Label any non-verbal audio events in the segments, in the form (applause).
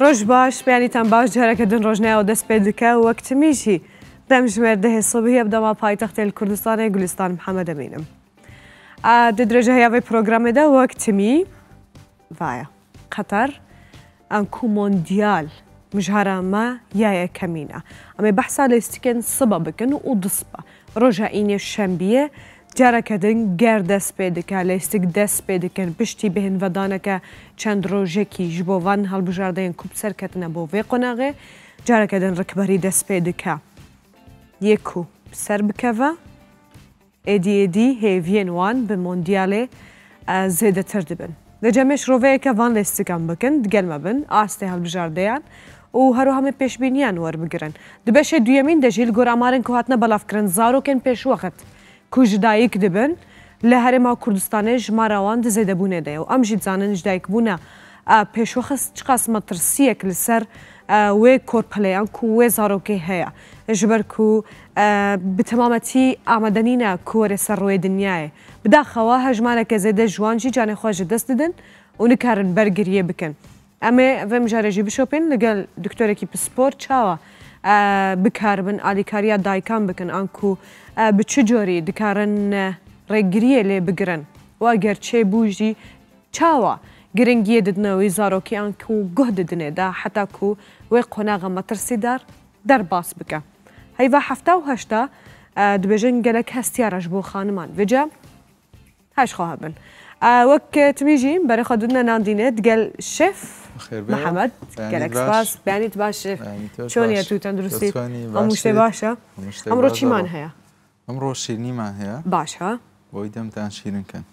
روش باش بیانی تن باش جهره که دن روش دست که وقت میشی دم جمرده ڕۆژنایەوە دەست پێ دکە وەکتتمیشی دەمژمێر دەهێ سوبهی بدەما پایتەختێل کوردستانی گولستان محەممە دەبینم. د درێژە هیاوەی پرۆگرامێدا وەکتتمی وایە قەتەر مجهره ما یا یا کمینا ئەمێ بەحسا لیستی کن صبح بکن و دسپە روش اینی شنبیه دیارەکەدن گەر دەست پێ دکا لە ئێستک دەست پێ دکەن پشتی بهێن بەدانەکە چەند ڕۆژێکی ji بۆ van هەڵبژاردەیەن کوپ سەرکەتنە بۆ vê قۆناغێ جارەکەدن ڕکبەری دەست پێ دکا. یەک و سەر بکەڤە، ئێدیێدی هێڤێن وان بە مۆندیالێ زێدەتر دەبن. دەجەمێش ڕۆڤەیەکە ڤان لێستەکان بکەن گەلمە بن ئاستێ هەڵبژاردەیان، و هەرو هەمە وەربگرن دبەشە دویەمین دەژیل گۆرامارن کوهاتنە بەلافکردن زارۆکن پێشوەخت کو ji dayîk dibin li herêma Kurdistanê ji mara wan di zêdebûnê de ye û em jî dizanin ji dayîkbûna e, pêşwaxis çi qas metirsiyek li ser e, wê korpileyan ku wê zarokê heye ji ber ku e, bi temametî amadenîna ku were ser rûyê dinyayê bidaxewa hejmareke zêde jiwan jî canê xwe ji dest didin û nikarin bergiriye bikin. Em ê vem jare jî bişopên li gel doktorekî pispor çawa بکاربن ئالیکاریا دایکان بکەن ئانکو بچ جۆری دکارن ڕێگریە لێ بگرن وا گەرچێ بوژی چاوە گرنگیە ددنەوەی زارۆکییان و گوه ددنێدا حتاکو وێ قۆناغە مەترسیدار دەرباس بکە. هەیڤ هفته و هەشتا دبێژن گەلک هەستیارەش بو خانمان بجە هەشخواها بن. وەک تمیژیم بەرەخوا دونە ناندینێت گەل شف محەممەد گەلکسپاس بیانیت باشێ چۆنە تو تەندروستی هەموو شتێ باشە ئەمڕۆ چیمان هەیە ئەمڕۆ شیرنیمان هەیە باشە بۆی دەمتان شیرنکەن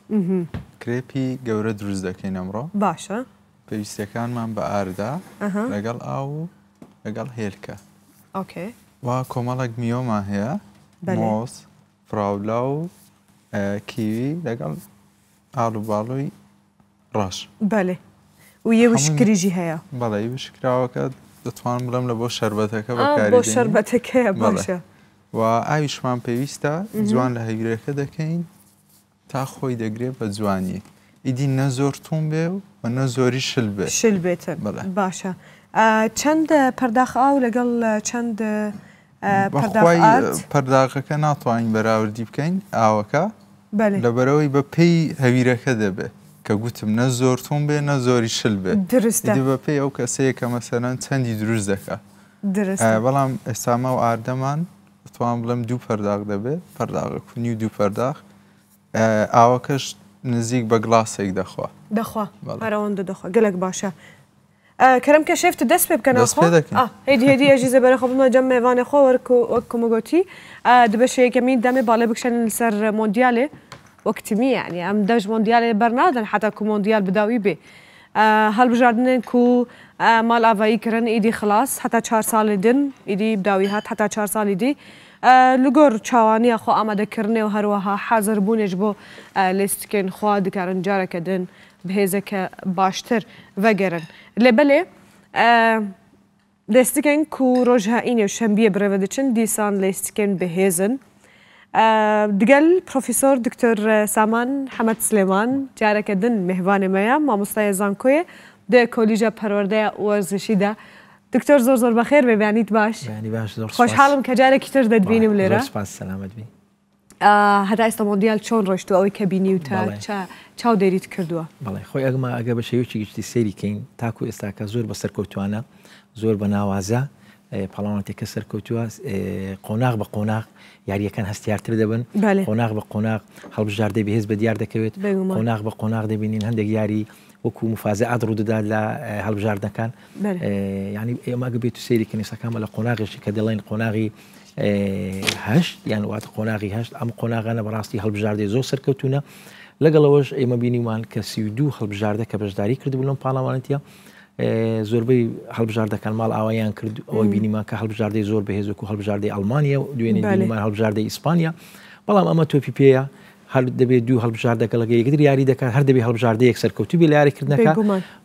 کرێپی گەورە دروست دەکەین ئەمڕۆ باشە پێویستەکانمان بە ئاردا لەگەڵ ئاو لەگەڵ هێلکە وا کۆمەڵک میۆمان هەیە مۆس فراولا و کیوی لەگەڵ ئالوباڵۆی ڕاش بەێ و یە وشکریژی هەیە بەڵی وشکراوەکە دەتوان بڵم لە بۆ شربەتەکە بۆ شربەتەکەی باشە و ئاویشمان پێویستە جوان لە هەیرەکە دەکەین تا خۆی دەگرێت بە جوانی ئیدی نە زۆرتون بێ و نە زۆری شل بێ شل بێتە باشە چەند پەرداخ ئاو لەگەڵ چەند پەرداخەکە ناتوانین بەراوردی بکەین ئاوەکە لەبەرەوەی بە پێی هەویرەکە دەبێت کە گوتم نە زۆرتون بێ نە زۆری شل بێ بە پێی ئەو کەسەیە کە مەسەرەن چەندی دروست دەکە بەڵام ئێستامە و ئاردەمان توان بڵم دوو پەرداغ دەبێت پەرداغە کونی و دوو پەرداخ ئاوەکەش نزیک بە گلاسێک دەخوا دەخوا هەرەوەندە دەخوا گەلک باشە. کەرم کە شێفت دەست پێ بکەن هێدی ئەژی زەبەرەخە بمە جەم میێوانێ خۆ وەرک وەک کۆمەگۆتی دبەشەیەکەمی دامێ باڵێ بکشێن لەسەر مۆدیالێ وقتمی یعنی ام دژ موندیال برنادن حتی کو موندیال بداوی به هل بجاردن کو مال اوایی کرن ایدی خلاص حتی چهار سال دن ایدی بداوی هات حتی چهار سال ایدی لگور چاوانی خو آماده کرنه و هر وها حاضر بونش بو لیست کن خوا دکارن جاره کدن بهزه که باشتر وگرن لبله لیستکن کو روژها اینه شنبیه بروه دچن دیسان لیستکن بهزن دگەل پرۆفیسۆر دکتۆر سامان حەمەد سلێمان جارەکە دن مهوانێمەیە مامۆستای زانکۆیە دێ کۆلیژە پەروەەردەیە وەرزشیدا. دکتۆر زۆر زۆر بەخێر بێبیانیت باش خۆشحاڵم کە جارێکی تر دەبینم لێرە هەدا ئێستا مۆندیال چۆن ڕۆشت و ئەوەی کە بینی و تا چاو دەریت کردووە بەڵێ خۆی ئەگمە ئەگە بە شەیوکی گشتی سەیریکەین تاکو ئێستاکە زۆر بە سەرکەوتوانە زۆر بە ناوازە پاڵاوانتێکە سەرکەوتووە قۆناغ بە قۆناغ یاریەکان هەستیارتر دەبن قۆناغ بە قۆناغ هەڵبژاردە بەهێز بە دیار دەکەوێت قۆناغ بە قۆناغ دەبینین هەندێک یاری وەکو مفاازە ئادڕوو دەدا لە هەڵبژاردەکان ینی ئێمەگە بێت و سێری کنیسەکانمە لە قۆناغێکی کە دەڵێن قۆناغی هەشت یان واتە قۆناغی هەشت ئەم قۆناغانە بەڕاستی هەڵبژاردە زۆر سەرکەوتونە لەگەڵەوەش ئێمە بینیمان کە سی دو هەڵبژاردە کە بەشداری کردبوو لەم پاڵاوانەتە زۆربەی هەڵبژاردەکان ماڵ ئاوایان کرد ئەوەی بینیمان کە هەڵبژاردەی زۆر بەهێزک و هەڵبژاردەی ئەلمانیا و دوێنێ بینیمان هەڵبژاردەی ئیسپانیا بەڵام ئەمە تۆپی پێەیە هەر دەبێت دوو هەڵبژاردەکە لەگە یەکتر یاری دەکات هەر دەبێت هەڵبژاردە یەک سەرکەوتوبی لە یاریکردنەکە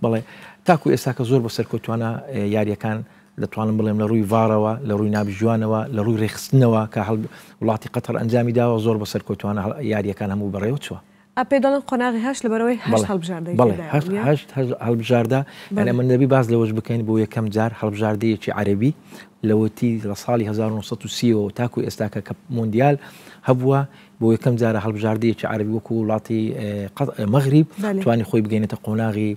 بەڵێ تاکو ئێستاکە زۆر بە سەرکەوتوانە یاریەکان دەتوانم بڵێم لە ڕووی ڤارەوە لە ڕووی نابژوانەوە لە ڕووی ڕێخستنەوە کە وڵاتی قەتەر ئەنجامی داوە زۆر بە سەرکەوتوانە یاریەکان هەموو بەڕێوە چوە ئەپێ دەڵن قۆناغی هەش لەبەرەوەی هەڵبژاردا ئەمە نەبی باز لەوەش بکەین بۆ یەکەم جار هەڵبژاردەیەکی عەربی لەوەتی لە ساڵی 1930 تاکو ئێستاکە کە مندیال هەبووە بۆ یەکەم جارە هەڵبژاردەیەکی عربی وەکو وڵاتی مەغریب توانی خۆی بگەینێتە قۆناغی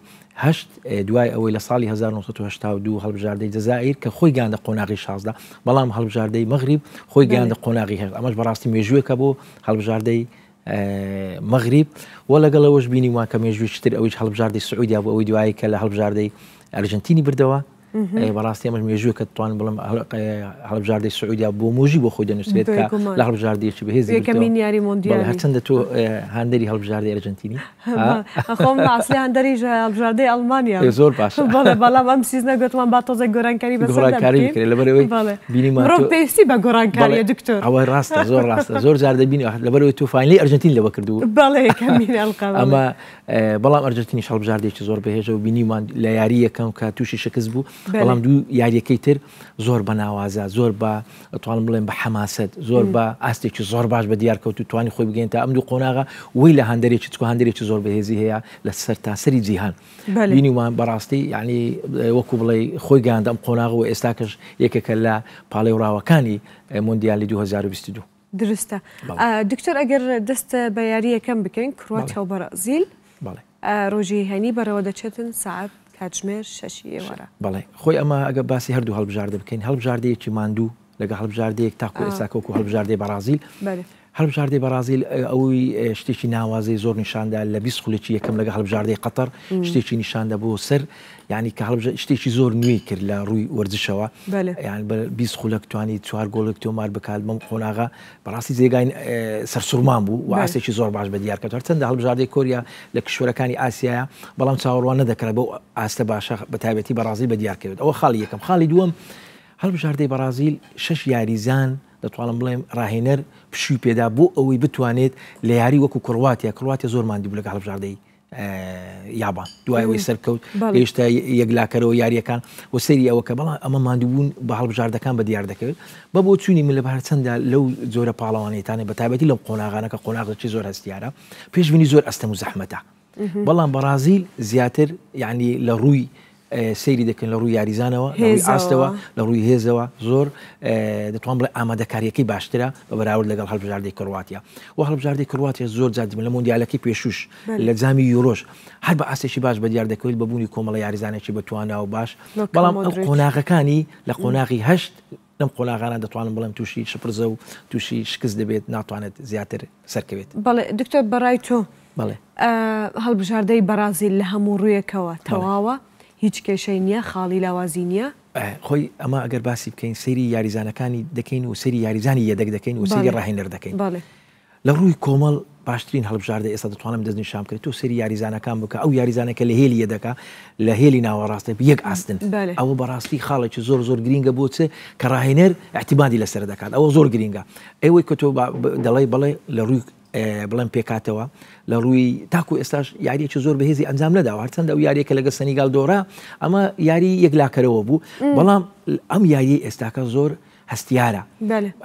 هەشت دوای ئەوەی لە ساڵی 1992 هەڵبژاردەی جەزائیر کە خۆی گاندە قۆناغی شازدا بەڵام هەڵبژاردەی مەغریب خۆی گاندە قۆناغی هەشت ئەمەش بەڕاستی مێژوەکە بۆ هەڵبژاردەی مەغریب وە لەگەڵەوەش بینی وان کەمێژوی شتر ئەویش هەڵبژاردی سعودیا بۆ ئەوی دوایی کە لە جاردي ئەرژنتینی بردەوە بەڕاستی ئەمەش مێژوە کە توان بڵم هەڵبژاردی سعودیا بۆ موژی بۆ خۆی دەنووسێت لە هەڵبژاردیکی بەهێزیکەمین یاری مندیال هەچەندە تۆ هەندری هەڵبژاردی ئەرجنتینی خۆم لاسی هەندری هەڵبژاردی ئەلمانیا زۆر باش بەڵام ئەم سیز نەگوتمان با تۆزە گۆرانکاری بەڕانکاری بکرێت لەبەرەوەی بیریمەڕۆ پێویستی بە گۆرانکاریە دکتۆر ئەوە ڕاستە زۆر ڕاستە زۆر جار دەبینی لەبەرەوەی توفانی ئەرجنتین لەوە کردو ئەمە بەڵام ئەرجنتینی هەڵبژاردێکی زۆر بەهێژە و بینیمان لە یاری یەکەم کە تووشی شکست بوو بەڵام دوو یاریەکەی تر زۆر بە ناوازە زۆر بە توانم بڵێن بە حەماست زۆر بە ئاستێکی زۆر باش بە دیارکەوت و توانی خۆی بگەین تا ئەم دوو قۆناغا وی لە هەندێکی چکو هەندێکی زۆر بەهێزی هەیە لە سەر تاسەری جیهان بینیمان بەڕاستی یعنی وەکو بڵێ خۆی گاندە ئەم قۆناغ و ئێستاکەش یەکەکە لە پاڵێوراوەکانی مندیالی 2022. درستە دکتۆر ئەگەر دەست بە یاریەکەم بکەین کروات هەو بەرازیل ڕۆژی هەنی بەرەوە دەچێتن سعات کاتژمێر شەشی ئێوەرە بەڵێ خۆی ئەمە ئەگە باسی هەردوو هەڵبژاردە بکەین هەڵبژاردەیەکی ماندوو لەگە هەڵبژاردەیەک تاکو ئێساکەوکو هەڵبژاردەی بەرازیل هەڵبژاردەی بەرازیل ئەوی شتێکی ناوازەی زۆر نیشاندا لە 20 خولێکی یەکەم لەگە هەڵبژاردەی قەتەر شتێکی نیشاندا بۆ سەر ینی کە هەڵبژ شتێکی زۆر نوێی کرد لە ڕووی وەرزشەوە یان بە 20 خولەکتوانی چوار گۆڵک تۆمار بکالمەم خۆناغا بەڕاستی جێگاین سەرسوورمان بوو و ئاسێکی زۆر باش بە دیارکەوە چەندە هەڵبژاردەی کۆریا لە کشوەکانی ئاسیایە بەڵام چاوەڕوان نەدەکرا بەو ئاستە باشە بەتابەتی بەڕازی بە دیارکەوێت ئەوە خاڵی یەکەم خاڵی دووەم هەڵبژاردەی بەرازیل شش یاریزان دەتوانم بڵێم ڕاهێنەر پشوی پێدا بۆ ئەوەی بتوانێت لە یاری وەکو کوڕاتیا کوڕاتە زۆرماندی بلەکە هەڵبژاردەی یابان دوایەوەی سەرکەوت هێشتا یەکلاکەرەوە یاریەکان و سری ئەوە کە بەڵام ئەمە مادیبوون بە هەڵبژاردەکان بە دیار دەکەوێت بە بۆ چوونی من لە بەهر چەنددا لەو زۆرە پاڵەوانێتانە بە تابەتی لەم قۆناغانەکە قۆناغی زۆر هەستیارە پێشبینی زۆر ئەستەم و زەحمەتە بەڵام بەرازیل زیاتر یعنی لە ڕووی سەیری دەکەن لە ڕووی یاریزانەوە ئاستەوە لە ڕووی هێزەوە زۆر دەتوان بڵێ ئامادەکاریەکەی باشترە بە بەراورد لەگەڵ هەڵبژاردەی کڕواتە و هەڵبژاردەی کڕواتە زۆر جادیم لە مندیالەکەی پێشوش لە جامی یورۆژ هەر بە ئاستێکی باش بە دیار دەکەوێت بەبوونی کۆمەڵە یاریزانێکی بەتوانەوە باش بەڵام قۆناغەکانی لە قۆناغی هەشت لەم قۆلاغانە دەتوانم بڵم تووشی شپرزە و تووشی شکست دەبێت ناتوانێت زیاتر سەرکەوێت بڵێ دکتۆر بەڕای تۆ بڵێ هەڵبژاردەی بەرازیل لە هەموو ڕویەکەوە تەواوە هیچ کێشەی نییە خاڵی لاوازی نییە خۆی ئەمە ئەگەر باسی بکەین سەیری یاریزانەکانی دەکەین و سەری یاریزانی یەدەک دەکەین و سری ڕاهێنەر دەکەین لە ڕووی کۆمەڵ باشترین هەڵبژاردە ئێستا دەتوانم دەستنی شام کرد و سری یاریزانەکان بکە ئەو یاریزانەکە لە هێلی دەکا لە هێلی ناوەڕاستە یەک ئاستن ئەوە بەڕاستی خاڵێکی زۆر زۆر گرینگە بۆچێ کە ڕاهێنەر احتیبادی لەسەر دەکات ئەوە زۆر گرینگە ئەوەی کە تۆ دەڵی بڵێ لە ڕووی بڵێن پێکاتەوە لە ڕووی تاکو ئێستاش یاریەکی زۆر بەهێزی ئەنجام نەدا هەرچەندە ئەو یاریەکە لەگە سنیگال دۆرا ئەمە یاری یەکلاکەرەوە بوو بەڵام ئەم یاری ئێستاکە زۆر هەستیارە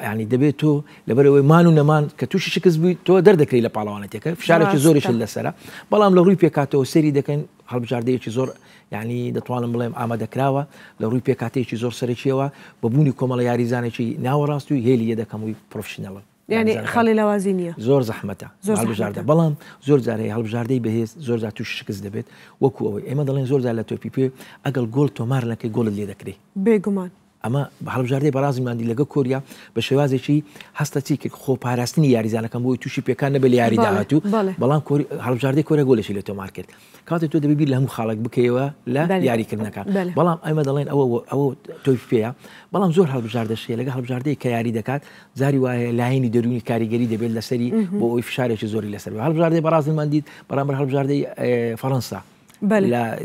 ینی دەبێت تۆ لەبەرەوەی مان و نەمان کە تووشی شکست بووی تۆ دەردەکەی لە پاڵاوانەتێکە فشارێکی زۆریشن لەسرە بەڵام لە ڕووی پێکاتەوە سەری دەکەن هەڵبژاردەیەکی زۆر ینی دەتوانم بڵێم ئامادەکراوە لە ڕووی پێکاتێکی زۆر سەرچیەوە بە بوونی کۆمەڵە یاریزانێکی ناوەڕاست و هێلیە دەکەم وی پرۆفشنەوە ینی خاڵی لاوازی نیە زۆر زەحمەتە هەڵبژاردە بەڵام زۆر جارەیە هەڵبژاردەی بەهێز زۆر زار توش شکست دەبێت وەکو ئەوەی ئێمە دەڵێن زۆر زار لە تۆپی پێ ئەگەل گۆل تۆمار لەکەی گۆڵت لێ دەکرێت بێگومان ئەمە هەڵبژاردەی بەڕازی مادی لەگە کۆریا بە شێوازێکی هەستە چیکە خۆپاراستنی یاریزانەکەم بۆی تووشی پێکان نەبێت لە یاریداهات و بەڵام هەڵبژاردەی کۆرە گۆلشی لە تۆمار کرد کاتێک تۆ دەبی لە هەموو خاڵک بکەیەوە لە یاریکردنەکە بەڵام ئەمە دەڵێن ئەوە ئەوە تۆی پێەیە بەڵام زۆر هەڵبژاردەشێ لەگە هەڵبژاردەی کە یاری دەکات زاری وایە لاینی دەرونی کاریگەری دەبێت لەسەری بۆ ئەوی فشارێکی زۆری لەسەر هەڵبژاردەی بەڕازن مندید بەرامبەر هەڵبژاردەی فەەنسا. لە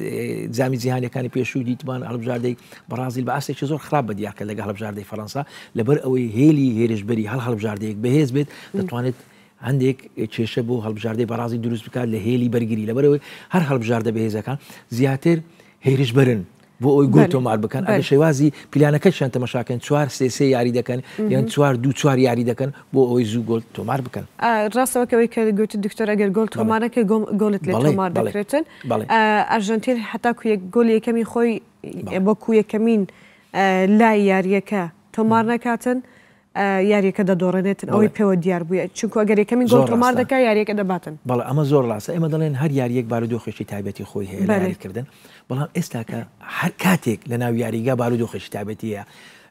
جامی جیهانەکانی پێشوو دیتمان هەڵبژاردەی بەڕازیل بە ئاستێکی زۆر خراپ بە دیاکە لەگە هەڵبژاردەی فەەنسا لەبەر ئەوەی هێلی هێرشبەری هەڵ هەڵبژاردەیەک بەهێز بێت دەتوانێت هەندێک کێشە بۆ هەڵبژاردەی بەڕازی دروست بکات لە هێلی بەرگری لەبەرەوەی هەر هەڵبژاردە بەهێزەکان زیاتر هێرشبرن بۆ ئەوی گۆتۆمار بکەن ئە شێوازی پلانەکە شان تەمەشاکەن چوار سێسێ یاری دەکەن یان چوار دو چوار یاری دەکەن بۆ ئەوی زوو گۆل تۆمار بکەن ڕاستەوەکەوەی کە گوت دکتۆر ئەگەر گۆل تۆمارەکە گۆلت لە تۆمار دەکرێتن ئەرژەنتین حتاکو یەک گۆل یەکەمی خۆی بۆکو یەکەمین لای یاریەکە تۆمار نەکاتن. یاریەکە دەدۆڕێنێتن ئەوەی پێوە دیار بووە چونکو ئەگەرێکەکەمی گۆڕمار دەکە یاریەکە دەباتن بەڵ ئەمە زۆر لاسە ئێمە دەڵێن هەر یاریەک بارودۆخێکی تایبەتی خۆی هەیە کردن بەڵام ئێستاکە هەر کاتێک لە ناو یاریگا بارو دۆخەشی تابەتیە.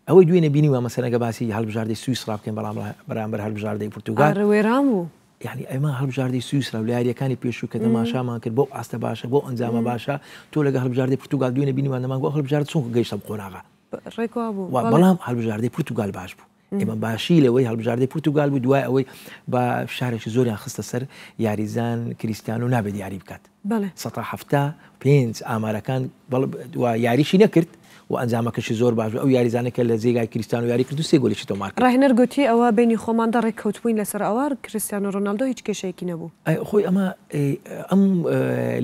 ئەوەی دوێنە بینی و مەسەرەگە باسی هەڵبژاردی سویسرا بکەین بەڵام بەرامبەر هەڵبژاردەی پرتوگال ڕێرام و یعنی ئەمە هەڵبژاردی سویسرا و لاریەکانی پێشوو کە دەماشامان کرد بۆ ئاستە باشە بۆ ئەنجامە باشە تۆ لەگە هەڵبژاردی پرتوگال دوێنە بینیوان نەمان بۆ هەڵبژار چۆن گەیشتە قۆناغا ڕێک بەڵام هەڵبژاردی پرتوگال باش بوو ئێمە باشی لەوەی هەڵبژاردی پرتوگال بوو دوای ئەوەی با شارێکی زۆریان خستە سەر یاریزان کریسیان و نابێت یاری بکات سەه پێنج ئامارەکان یاریشی نەکرد و ئەنجامەکەشی زۆر باش ئەو یاریزانەکە لە زیگای کریستان و یاری کردو سێ گۆلی تۆمار ڕاهێنەر گوتی ئەوە بینی خۆماندا ڕێککەوتبووین لەسەر ئەوار کریسیان و ڕۆناالدۆ هیچ کێشەیەکی نەبوو خۆی ئەمە ئەم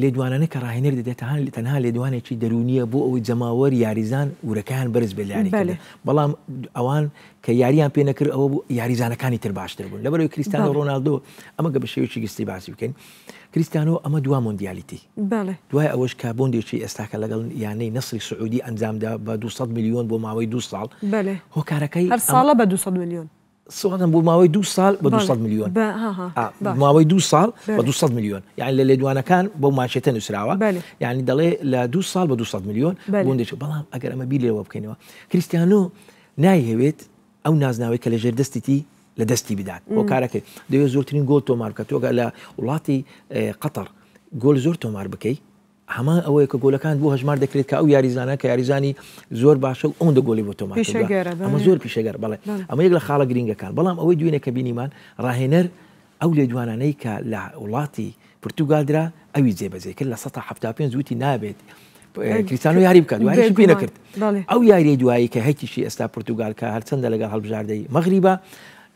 لێدوانانە کە ڕاهێنەر دەدێتهان تەنها لێدوانێکی دەرونیە بۆ ئەوەی جەماوەر یاریزان ورەکان بەرز بلیانی بەڵام ئەوان کە یاریان پێ نەکرد ئەوە بوو یاریزانەکانی تر باشتر بوون لەبەرەوەی کریستان و ڕۆناالدۆ ئەمە گە بە شێوکی گستی باسی بکەین. کریستانەوە ئەمە دوا مۆندیالیتی دوای ئەوەش کابۆندێکی ئێستاکە لەگەڵ یانەی نسری سعودی ئەنجامدا بە 200 میلیۆن بۆ ماوەی دو ساڵ هۆکارەکەی هەر ساڵە بە 200 میلیۆن سوادم بۆ ماوەی دو سال بە 200 میلیۆن ماوەی دو سال بە 200 میلیۆن یعنی لە لێدوانەکان بۆ ماچێتە نووسراوە یعنی دەڵێ لە دو سال بە 200 میلیۆن بۆندێک بەڵام ئەگەر ئەمە بیلەوە بکەینەوە کریسیانۆ نایهوێت ئەو نازناوی کە لە ژێر دەستیتی لە دەستی بدات بۆ کارەکەی دەوێت زۆرترین گۆل تۆمار بکە تۆگە لە وڵاتی قەتەر گۆل زۆر تۆمار بکەیت هەما ئەوەیە کە گۆلەکان بۆ هەژمار دەکرێت کە ئەو یاریزانە کە یاریزانی زۆر باشە و ئەوەندە گۆلی بۆ تۆمان ئەمە زۆر پیشەگەر بڵێ ئەمە یەک لە خاڵە گرنگەکان بەڵام ئەوەی دوێنێ کە بینیمان ڕاهێنەر ئەو لێ جوانانەی کە لە وڵاتی پرتوگالدرا ئەوی جێبەجێ کرد لە 1970 زووتی نابێت. کریسانۆ یاری بکات دوای پێ نەکرد ئەو یاری دوایی کە هەیتیشی ئێستا پرتوگال کە هەرچەندە لەگە هەڵبژاردەی مەغریبە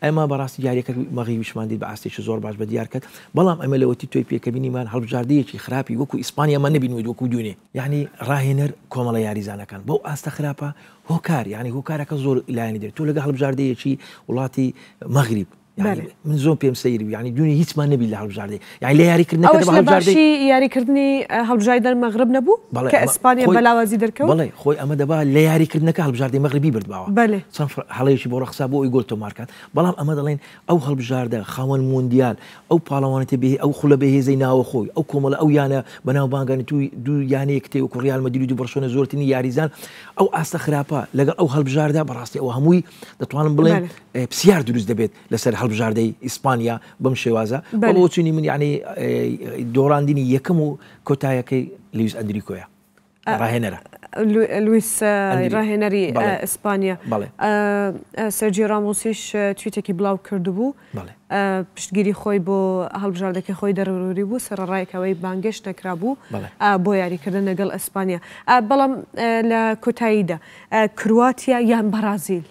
ئەمە بەڕاستی یاریەکە مەغی ویشماندی بە ئاستێکی زۆر باش بە دیارکەت بەڵام ئەمە لەوەتی توی پێکەبینیمان هەڵبژاردەیەکی خراپی وەکو ئیسپانیامە نبینوێت وەکو دوێ یعنی ڕاهێنەر کۆمەڵە یاریزانەکان بەو ئاستە خراپە هۆکار یعنی هۆکارەکە زۆر لایەنی دێت تۆ لەگە هەڵبژاردەیەکی وڵاتی مەغریب من زۆم پێم سەیری ینی دونی هیچمان نەبی لە هەڵبژاردی یان لە یاریکردن یاریکردنی هەڵبژای دەرمەغرب نەبوو کە ئەسپانیا بەلاوازی دەکەوت بڵێ خۆی ئەمە دەبا لە یاریکردنەکە هەڵبژاردی مەغربی بردباوە چەند هەڵەیەکی بۆ ڕخسا بۆ ئەوی گۆلتۆ مارکات بەڵام ئەمە دەڵێن ئەو هەڵبژاردە خاوەن موندیال ئەو پاڵەوانێتی بێ ئەو خولە بەهێزەی ناوە خۆی ئەو کۆمەڵە ئەو یانە بەناوبانگانی توی دوو یانەیە کتێ و کوڕیال مەدیری دو بەرشۆنە زۆرتنی یاریزان ئەو ئاستە خراپە لەگەڵ ئەو هەڵبژاردا بەڕاستی ئەو هەمووی دەتوانم بڵێن پرسیار دروست دەبێت لەسەر هەڵبژاردەی ئیسپانیا بم شێوازە بۆچینی من یعنی دۆڕاندنی یەکەم و کۆتایەکەی لویس ئەندریکۆیە ڕاهێنەرە لویس ڕاهێنەری ئیسپانیا سەررجی ڕامۆسیش تویتێکی بڵاو کردبوو پشتگیری خۆی بۆ هەڵبژاردەکە خۆی دەروری بوو سەرڕایکەوەی بانگشت نەکرابوو بۆ یاریکردن لەگەڵ ئەسپانیا بەڵام لە کۆتاییدا کرواتیا یان بەرازیل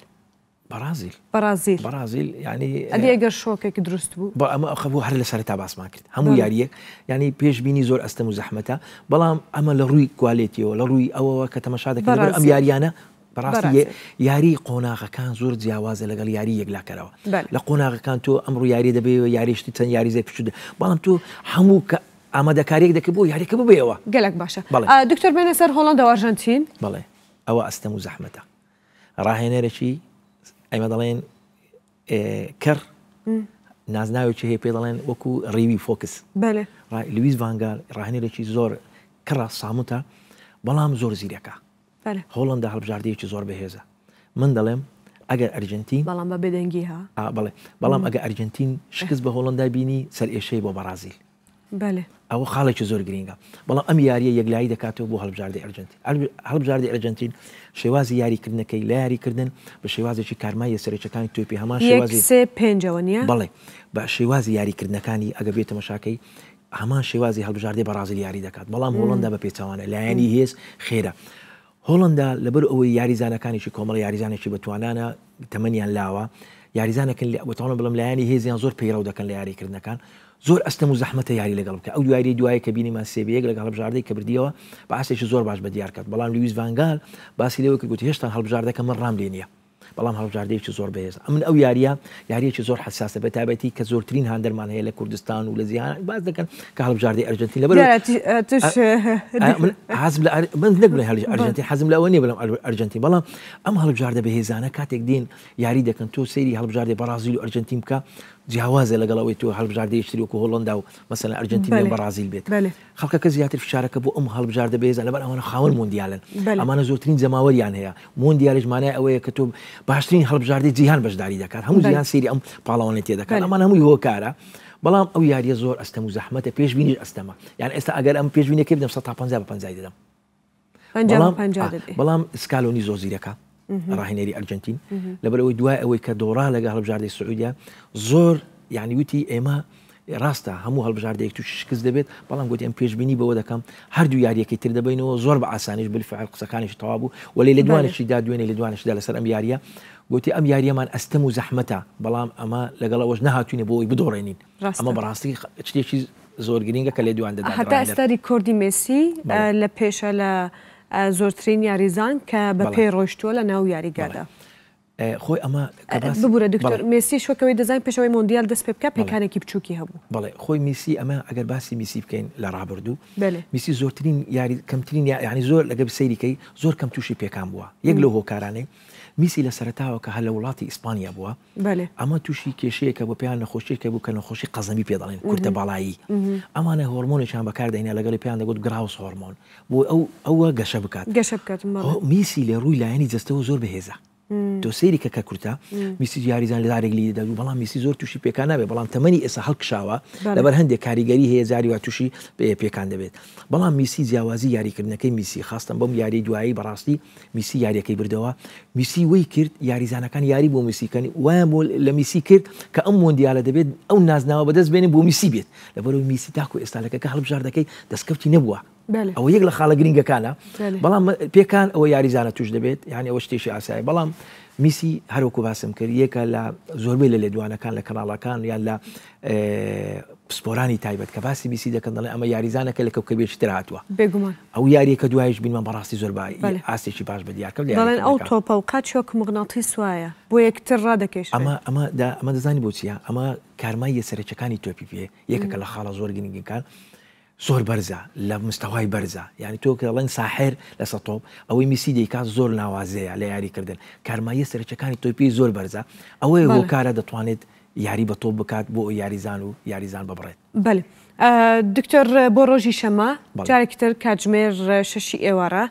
بەرازیل بەرازیل بەرازیل ینی ئەگەر شۆکێکی دروست بوو بە ئەمە ئەخەبوو هەر لە سەرتا باسمان کرد هەموو یاریەک ینی پێشببینی زۆر ئەستە و زەحمەتە بەڵام ئەمە لە ڕووی کوالێتیەوە لە ڕووی ئەوەوە کە تەمەشا دەکەن ئەم یاریانە بەڕاستی یاری قۆناغەکان زۆر جیاوازە لەگەڵ یاری یەکلاکەرەوە لە قۆناغەکان تۆ ئەمڕ یاری دەبێ و یاریشتی چەند یاری زێ پشودە بەڵام تۆ هەموو کە ئامادەکارێک دەکە بۆ یاریەکە ببێەوە گەلک باشە دکتۆر بێنە سەر هۆڵند داواژەنتین بڵێ ئەوە ئەستەم و زەحمەتە ڕاهێنەرەی ئەمە دەڵێن کەڕ نازناوێکی هەیە پێ دەڵێن وەکو ڕیوی فۆکس لویز ڤانگال ڕاهێنێکی زۆر کڕە سامتە بەڵام زۆر زیرەکە هۆڵندا هەڵبژاردەیەکی زۆر بەهێزە من دەڵێم ئەگەر ئەرجنتین بەڵام بە بێدەنگی ها بڵێ بەڵام ئەگە ئەرجنتین شکست بە هۆڵندا بینی سەر ئێشەی بۆ بەرازیل ئەوە خاڵێکی زۆر گرینگە بەڵام ئەم یاریە یەکلایی دەکاتەوە بۆ هەڵبژاردی ئەرجنتی هەڵبژاردی ئەرجنتین شێوازی یاریکردنەکەی لە یاریکردن بە شێوازێکی کارمای سەرچەکانی توپی هەمان شێوازی پێنجەوە نیە بڵێ بە شێوازی یاریکردنەکانی ئەگە بێتە مەشاکەی هەمان شێوازی هەڵبژاردی بە رازیل یاری دەکات بەڵام هۆڵندا بە پێچوانە لایەنی هێز خێرە. هۆڵندا لەبەر ئەوەی یاریزانەکانیشی کۆمەڵ یاریزانێکی بەتوانانە تەمەنیان لاوە یاریزانەکەن بتوانە بڵم لایانی هێزیان زۆر پەیڕە دەکەن لە یاریکردنەکان زور زۆر ئەستەم و زەحمەتە یاری لەگەڵ بکە ئەو دوایری دوایە کە بینی ما سێبەیەک لەگە هەڵبژاردەی کە بردیەوە باسێکی زۆر باش بە دیارکات بەڵام لویز ڤنگال باسی لەوە کە گوتی هێشتا که من رام ڕام لێنە بەڵام هەڵبژاردەیەکی زۆر بەهێز من ئەو یاریە زور حساسه به تابتی که زور ترین هندر من لە کردستان و لزیان باز دکن که دەکەن کە ارجنتین ئەرجنتی لە حزم من نەک بڵێ هەڵی ئەرجنتی حەزم لەوە نیە بڵم ئەرجنتی بەڵام ئەم هەڵبژاردە بەهێزانە کاتک دین یاری دکن تو تۆ سەیری هەڵبژاردەی برازیل و ارجنتین که جیاوازە لەگەڵ ئەوەی تۆ هەڵبژاردەی شتریوەکو هۆڵندا و مەسەن ئەرجنتینی بەرازیل بێت خەڵکە کە زیاتر فشارەکە بۆ ئەم هەڵبژاردە بێزە لەبەر ئەوانە خاون مندیالن ئەمانە زۆرترین جەماوەریان هەیە مندیالژمانای ئەوەیە کە تۆ باشترین هەڵبژاردەی جیهان بەشداری دەکات هەموو زیان سری ئەم پاڵاوانێت تێ دەکات ئەمان هەمووی هۆکارە. بەڵام ئەو یاریە زۆر ئەستەم و زەحمەتە پێشبینی ئەستەمە یان ئێستا ئەگەر ئەم پێشبینەکە بدەم 150 بەپ دەدەم بەڵام سکالۆنی زۆزیرەکە ڕاهێنێری ئەرجنتین لەبەرەوەی دوای ئەوەی کە دۆڕا لەگە هەڵبژاردی سعودیا زۆر یعنی وتی ئێمە ڕاستە هەموو هەڵبژاردەیەک توش شکست دەبێت بەڵام گوتی ئەم پێشببینی بەوە دەکەم هەردوو یاریەکەی تر دەبینەوە زۆر بە ئاسانیش بلفعل قسەکانیش تەوا بوو ولی لە دوانشیدا دوێنێ لە دوانشدا لەسەر ئەم یاریە گوتی ئەم یاریەمان ئەستەم و زەحمەتە بەڵام ئەمە لەگەڵ ئەوەش نهاتوینە بۆی بدۆڕێنین ئەمە بەڕاستی شتێکی زۆر گرینگە کە لێ دوان دەدا هەتا ئەستاری کوردی مسی لە پێشە لە زۆرترین یاریزان کە بە پێی ڕۆشتووە لە ناو یاریگادا. خۆی ئەمە ببوورە دکتۆر مسی شوکەوەی دەزانین پێشەوەی مۆندیال دەست پێ بکە پێکانێکی بچووکی هەبوو بڵێ خۆی میسی ئەمە ئەگەر باسی میسی بکەین لە ڕابردوو میسی زۆرترین یاری کەمترین یعنی زۆر لەگە سەیریکەی زۆر کەم تووشی پێکان بووە یەک لە هۆکارانەی میسی لە سەرتاوە کە هەل لە وڵاتی ئیسپانیا بووە ئەمە تووشی کێشەیە کە بۆ پێیان نەخۆشی کە بوو کە نەخۆشی قەزەمی پێداڵێن کورتە باڵایی ئەمانە هۆرمۆنێکیان بەکاردەێنە لەگەڵی پێیان دەگوت گراوس هۆرمۆن بۆ ئەو ئەوە گەشە بکات گەشە بکات میسی لە ڕووی لایەنی جستەوە زۆر بەهێزە تۆ سەیری کەکە کورتە میسی یاریزان لە دارێکلی دەبوو بەڵام میسی زۆر تووشی پێکان نابێت بەڵام تەمەنی ئێستا هەڵکشاوە لەبەر هەندێک کاریگەری هەیە زاریوا تووشی پێکان دەبێت بەڵام میسی جیاوازی یاریکردنەکەی میسی خاستم بەم یاری دوایی بەڕاستی میسی یاریەکەی بردەوە میسی وی کرد یاریزانەکان یاری بۆ میسیکەنی وایە بۆ لە میسی کرد کە ئەم مۆندیالە دەبێت ئەو نازناوە بەدەست بێنێ بۆ میسی بێت لەبەرەوە میسی تاکو ئێستالەکەەکە هەڵبژاردەکەی دەستکەوتی نەبووە ئەو یەک لە خاڵە گرنگەکانە بەڵام پێکان ئەوە یاریزانە توش دەبێت یعنی ئەوە شتێکی ئاسایی بەڵام میسی هەروکو باسم کرد یەکە لە زۆربەی لە لێدوانەکان لە کەناڵەکان یان لە پسپۆرانی تایبەت کە باسی بیسی دەکەن دەڵێ ئەمە یاریزانەکە لە کەوکە بێش تراتوە ئەو یاریەکە دوایش بینمە بەڕاستی زۆربایی ئاستێکی باش بەدیارکە لێڵێن ئەو تۆپە و قاچۆک مغناڵتی سوایە بۆ یەکتر ڕادەکەش ئەمە ئەمە ئەمە دەزانی بۆچیە ئەمە کارمای یەسەرچەکانی تۆپی پێ یەکەکە لە خاڵە زۆر گرنگینکان زۆر بەرزە لە مستەوای بەرزە یعنی تۆ کەڵەن ساحر لە سەۆپ ئەوەی میسی دیکات زۆر ناوازەیە لە یاریکردن کارمایە سەرچەکانی تۆپی زۆر بەرزە ئەوەی بۆ کارە دەتوانێت یاری بە تۆ بکات بۆ ئەو یاریزان و یاریزان ببڕێت بل دکتۆر بۆ ڕۆژی شەما جارێکتر کاتژمێر شەشی ئێوارە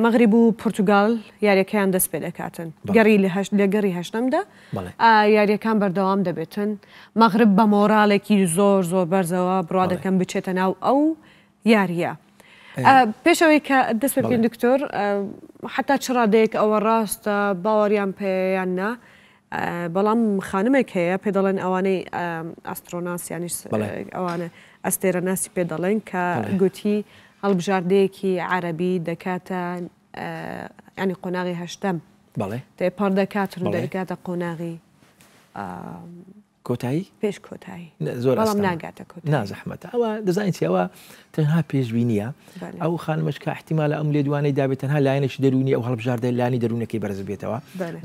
مەغریب و پرتوگال یاریەکەیان دەست پێ دەکاتن گەری لە گەری هەشتمدا یاریەکان بەردەوام دەبێتن مەغرب بە مۆرالێکی زۆر زۆر بەرزەوە بڕوا دەکەم بچێتە ناو ئەو یاریە. پێشەوەی کە دەست پێ دکتۆر حتا چڕادێک ئەوە ڕاستە باوەریان پێیاننا بەڵام خانمێک هەیە پێ دەڵێن ئەوانەی ئاسترۆناسیانی ئەوانە ئەستێرە ناسی پێ دەڵێن کە گوتی هەڵبژاردەیەکی عەربی دەکاتە ینی آه، يعني قۆناغی هەشتەم تێپەر دەکاتن دەکاتە قۆناغی کۆتایی پێش کۆتایی زۆر ناگاتە نازەحمەت ئەوە دەزانین چیەوە تەنها پێشبینیە ئەو خانمەشکە احتیمالە ئەم لێ دوانەی دابێت تەنها لایەنش دەرونی ئەو هەڵبژاردە لانی دەرونەکەی بەرز بێتەوە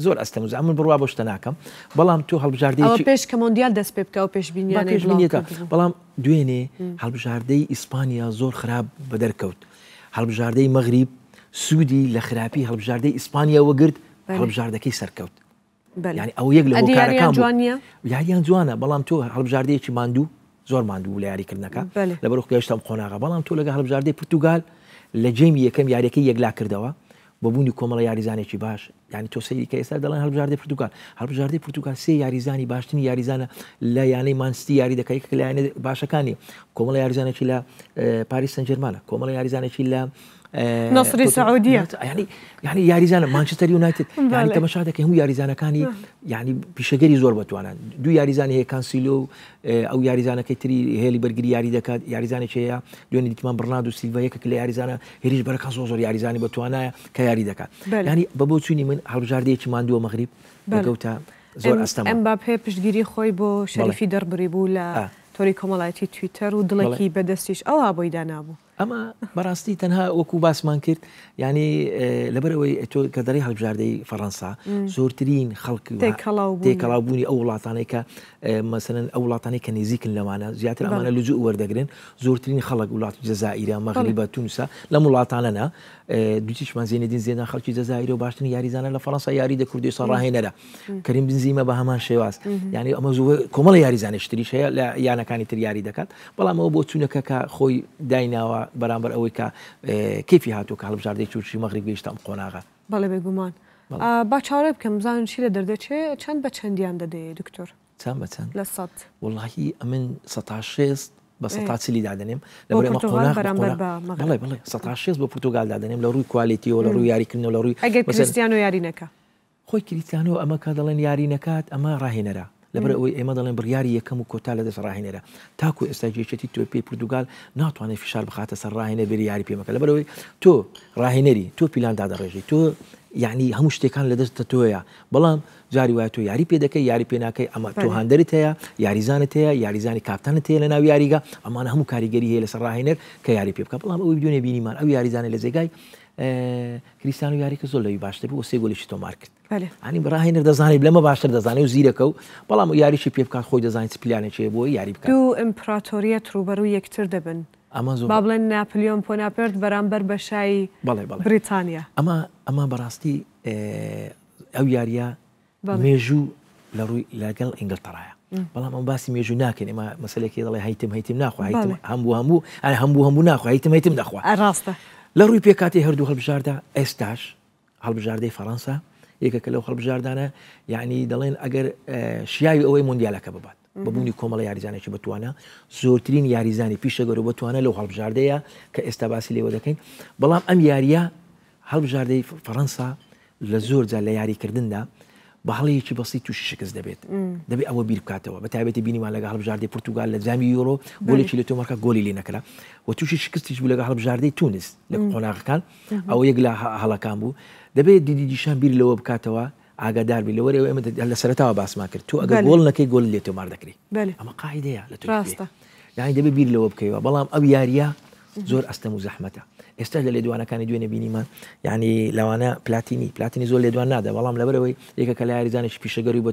زۆر ئەستەمز من بڕوا بۆشتە ناکەم بەڵام تۆ هەڵبژاردەی پێش کە مۆندیال دەست پێ بکە و پێشبینیانێژبینیەکە بەڵام دوێنێ هەڵبژاردەی ئیسپانیا زۆر خراپ بە دەرکەوت هەڵبژاردەی مەغریب سوودی لە خراپی هەڵبژاردەی ئیسپانیا وەگرت هەڵبژاردەکەی سەرکەوت ینی ئەو یەک لە کارەکان یاریان جوانە بەڵام تۆ هەڵبژاردەیەکی ماندوو زۆر ماندوو لە یاریکردنەکە لە بەرخ گەشتم قۆناغا بەڵام تۆ لەگە هەڵبژاردەی پرتوگال لە جێمی یەکەم یاریەکەی یەکلا کردەوە ببوونی کۆمەڵە یاریزانێکی باش ینی تۆ سەریکە ئێستا دەڵێن هەڵبژاردەی پرتوگال هەڵبژاردەی پرتوگال سێ یاریزانی باشتنی یاریزانە لە یانەی مانستی یاری دەکەی لایەنە باشەکانی کۆمەڵە یاریزانێکی لە پاریس سنجێرمانە کۆمەڵە یاریزانێکی لە نسری سعودیە یعنی یاریزانە مانچستری یونایتت تەمەشاتەکە هەموو یاریزانەکانی یعنی پیشەگەری زۆر بتوانن دوو یاریزان هەیە کانسیلۆ ئەو یاریزانەکەی تری هێلی بەرگری یاری دەکات یاریزانێک هەیە دوێنی دیکمان بڕناد و سیلڤ یەکە لە یاریزانە هێریش بەرەکە زۆ زۆر یاریزانی بتوانایە کە یاری دەکات ینی بە بۆ چوینی من هەڵژاردەیەکی مادووە مەغریب بەگەوتە زۆر ئەستەم ئەم با پێ پشتگیری خۆی بۆ شەریفی دەربڕی بوو لە تۆری کۆمەڵایەتی تویتەر و دڵێکی بەدەستیش ئەوە بۆی دانابوو ئەمە بەڕاستی تەنها وەکو باسمان کرد ینی لەبەرەوەی تۆ کە دەڕی هەڵبژاردەی فەەنسا زۆرترین خەڵک تێکەڵاوبوونی ئەو وڵاتانێک کە مەسەن ئەو وڵاتانی کە نێزیکن لەوانە زیاتر ئەمانە لوجو وەردەگرن زۆرترین خەڵک وڵات جەزائیرە مەغلی بە تونوسا لەم وڵاتانەنا دوتیشمان زیێنێدین زیێنە خەڵکی جەزایرە و باشترین یاریزانە لە فەەنسا یاری دە کوردی سەڕاهێنەرە کەریم بنزیمە بە هەمان شێواز ینی ئەمە زوە کۆمەڵە یاریزانشتریش هەیە لە یانەکانی تر یاری دەکات بەڵام ئەوە بۆ چوونەکە کە خۆی دایناوە بەرامبەر ئەوەی کە کیفی هاتوو کە هەڵبژاردەی چوچی مەغریب گەیشتم قۆناغا بەڵێ بێگومان با چاڕێ بکەم زان چی لە دەردەچێ چەند بە چەندیان دەدەیە دکتۆر چەند بە چەند لە سە وڵی ئەمن 16 بە سەتاچلی دادنێم لەبێ بە پرتوگال دادنێم لە ڕووی کوالیتیەوە لە ڕووی یاریکردنەوە لە ڕووی ئەگەر کریسیان و یارینەکە خۆی کریسیان و ئەمە کە دەڵێن یاری نەکات ئەمە ڕاهێنەرە لەبەر ئەوەی ئێمە دەڵێن بڕیاری یەکەم و کۆتا لە دەست ڕاهێنێرە تاکو ئێستا جێچێتی تۆ پێی پرتوگال ناتوانێت فشار بخاتە سەر ڕاهێنە بریاری پێمەکە لەبەرەوەی تۆ ڕاهێنەری تۆ پیلان دادەڕێژی تۆ یعنی هەموو شتێکان لە دەستە تۆیە بەڵام جاری وایە تۆ یاری پێ دەکەی یاری پێناکەی ئەمە تۆ هەندرت هەیە یاریزانت هەیە یاریزانی کاپتانت هەیە لە ناو یاریگە ئەمانە هەموو کاریگەری هەیە لە سەر ڕاهێنەر کە یاری پێ بکە بەڵام ئەوی دوێنێ بینیمان ئەو یاریزانە لە جێگای کریسان و یاریکە زۆر لەوی باشتر بوو سێ گۆلیشی تۆمار کرد ئەنی بەڕاهێنر دەزانێت لەمە باشتر دەزانێت و زیرەکە و بەڵام و یاریشی پێ بکات خۆی دەزانین سپیلانێکێ بۆ یاری بکات و ئیمپراتۆریە تروبەر و یەکتر دەبن ئەمە بڵێن ناپلیۆن پۆناپرد بەرامبەر بەشایی بریتانیا ئەمە ئەمە بەڕاستی ئەو یاریە مێژوو لە ڕووی لەگەڵ ئینگلتەرایە بەڵام ئەم باسی مێژوو ناکەن ئمە مەسلێکی دەڵێ هەیتم هەیتم ناخوا هەمبوو هەموو ئە هەمبوو هەموو ناخوا هەیتم هەیتم دەخوا ڕاستە لە ڕووی پێکاتی هەردوو هەڵبژاردا ئێستاش هەڵبژاردەی فەەنسا یەکە کە لەو هەڵبژاردانە یعنی دەڵێن ئەگەر شیاوی ئەوەی مندیالەکە ببات ببوونی کۆمەڵە یاریزانێکی بتوانە زۆرترین یاریزانی پیشەگەر و بتوانە لەو هەڵبژاردەیە کە ئێستا باسی لێوە دەکەین بەڵام ئەم یاریە هەڵبژاردەی فەەنسا لە زۆر جا لە یاریکردندا بە هەڵەیەکی بەسی تووشی شکست دەبێت دەبێ ئەوە بیر بکاتەوە بە تایبێتی بینیمان لەگە هەڵ ژاردی پرتوگال لە جامی یۆرۆ گۆلێکی لە تۆمەکە گۆلی لێ نەکەلا و تووشی شکستیش بوو لەگە هەڵ ژاردەی تونس لە قۆناغەکان ئەو یەک لە هەڵەکان بوو دەبێت دیدی دیشان بیر لەوە بکاتەوە ئاگاداربی لەوەرە ئێمە لە سەرتاوە باسمان کرد تو ئەگەر گۆڵ نەکەی گۆل لێ تۆمار دەکری ئەمە قاعدەیە لە تو ڕاستە یانی دەبێت بیر لەوە بکەیەوە بەڵام ئەو یاریە زۆر ئەستەم و زەحمەتە يعني بلاتيني زول لێدوانەکانی دوێنێ بینیمان یعنی لەوانە پلاتینی پلاتینی زۆر لێدوان نادا بەڵام لەبەرەوەی یەکە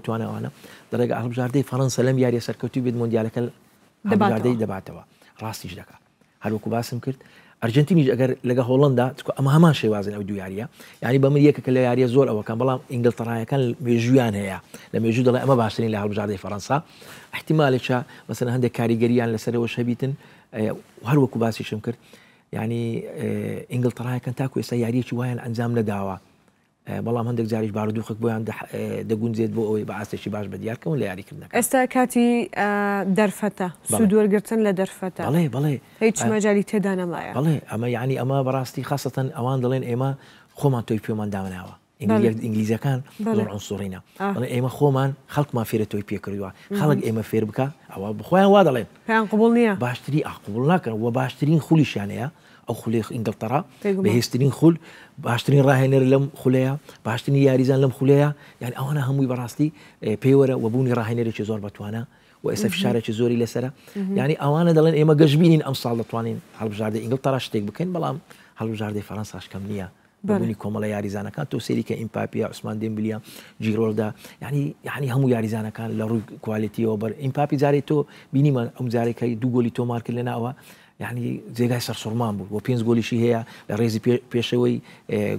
وانا لە عرب جاردي فرنسا لم هەڵبژاردەی فەرەنسە لەم یاری سەرکەوتی بێت مۆندیالەکە دباتوا راسي ڕاستیش هل هەروکو باسم کرد ئەرجنتینیش ئەگەر لەگە هۆڵندا ئەمە هەمان او ئەو دویاریە ینی بە من یەکە کە لە یاریە زۆر ئەوەکان بەڵام ئینگلتەڕایەکان مێژویان هەیە لە مێژوو دەڵێ ئەمە باشترین لە هەڵبژاردەی فەەنسا احتیمالێکە مەسەن هەندێک کاریگەریان لەسەرەوە شەبیتن هەروەکو آه، باسیشم کرد ینی ئینگلتەڕایەکەن تاکو ێستا یاریەکی وایان ئەنجام نەداوە بەڵام هەندێک جاریش بارودوخک بۆیان دەگونجێت بۆ ئەوەی بە ئاستێکی باش بەدیارکەون لە یاریکردن ئێستا کاتی دەرفەتە سوودوەرگرتن لە دەرفەتە بڵێ بڵێ هیچ مەجای تێدا نەمایە بڵێ ئەمە یعنی ئەمە بەڕاستی خاستەن ئەوان دەڵێن ئێمە خۆمان تۆی پێمان داوناوە ئینگلیزیەکان زۆر عنسوڕینە ئێمە خۆمان خەڵکمان فێرە تۆی پێکردووە خەڵک ئێمە فێر بکە ئەوە بخۆیان وا دەڵێن كان نیە آه. باشتري ئاقبول كان و خوليش يعني او خولێخ آه، يعني انجلترا بەهێستترین خول باشترین ڕاهێنەر لەم خولەیە باشترین یاریزان لەم خولەیە یان ئەوانە تشزور بتوانا پێوەرە وەبوونی ڕاهێنەرێکی زۆر بەتوانە وئستا فشارێکی زۆری لەسرە ینی ئەوانە دەڵێن ئێمە گەشتبینین ئەم ساڵ دەتوانین هەڵبژاردە ئینگلتەرا شتێک بکەین بەڵام هەڵبژاردەی فەرەنساشکەم نییە بەبوونی کۆمەڵە یاریزانەکان تۆ سەریکە ئیمپاپیا عوسمان دێمبلیە جیرۆلدا ینی یعنی هەموو یاریزانەکان لە ڕووی کوالەتیەوە بەر ئیمپاپی جارێت تۆ بینیمان ئەم جارێکی دوو گۆلی تۆمارکرد لەناوە یعنی جێگای سەرسوڕمان بوو بۆ پێنج گۆلیشی هەیە لە ڕێزی پێشەوەی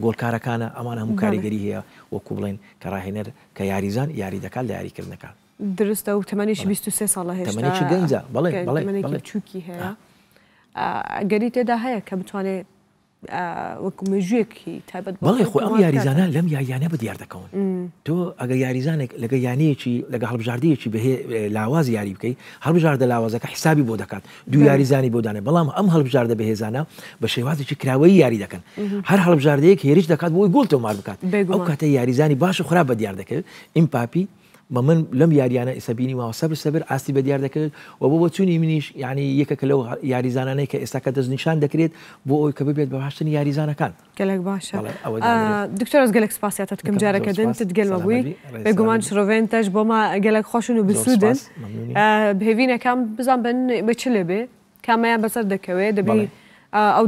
گۆلکارەکانە ئەمان هەموو کاریگەری هەیە وەکو بڵێن کەڕاهێنەر کە یاریزان یاری دەکات لە یاریکردنەکان درستە و تەمەنیشی 23 ساڵە هێشتا گەنجە بڵێ بڵێ چووکی هەیە گەری تێدا هەیە کە بتوانێت وەکومەژێکی تایبەت بەڵێ خۆ ئەم یاریزانە لەم یاریانە بە دیار دەکەون تۆ ئەگە یاریزانێک لەگە یانەیەکی لەگە هەڵبژاردەیەکی بە لاواز یاری بکەیت هەڵبژاردە لاوازەکە حسابی بۆ دەکات دوو یاریزانی بۆ دانێ بەڵام ئەم هەڵبژاردە بەهێزانە بە شێوازێکی کراوەی یاری دەکەن هەر هەڵبژاردەیەک هێرش دەکات بۆی گۆڵ تۆمار بکات ئەو کاتە یاریزانی باش و خراپ بە دیار دەکەوێت ئیم پاپی بە من لەم یاریانە ئێسەبینی ماوە سەبر سەبر ئاستی بە دیار دەکرێت و بۆ بۆ چوونی منیش یعنی یەکە کە لەو یاریزانانەی کە ئێستاکە دەستنیشان دەکرێت بۆ ئەوی کە ببێت بەهاشتن یاریزانەکان گەلک باشە دکتۆرس گەلک سپاسیاتت کەم جارەکەدن تگەلمە بووی بێگومان شڕۆڤێن تەش بۆمە گەلک خۆشن و بسوودن بهێوینەکەم بزان بن بچ لێ بێ کامیان بەسەر دەکەوێت دەبی ئەو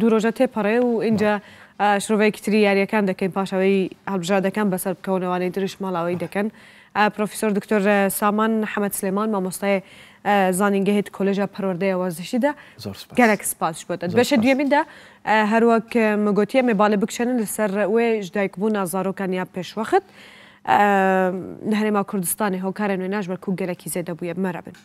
دوورۆژە تێپەڕێ و اینجا شرۆڤەیەکی تری یاریەکان دەکەین پاشەوەی هەڵبژادەکان بەسەر بکەونەوانەی درش ماڵاوەی دەکەن. پروفسور دکتر سامان حمد سلیمان مامۆستای زانینگەهێت کۆلژە پەروەردەیە وەزیشیدا گەلێک سپاس بێت بەشە دوێمیدا هەروەک مگوتیە مێباە بکشێنن لەسەر وێ دایکبوو نازارۆکان یا پێشوەخت نهرێما کوردستانی هۆکارە نوێ ناژبەر و گەلێکی زێدە بووە مەرە بن.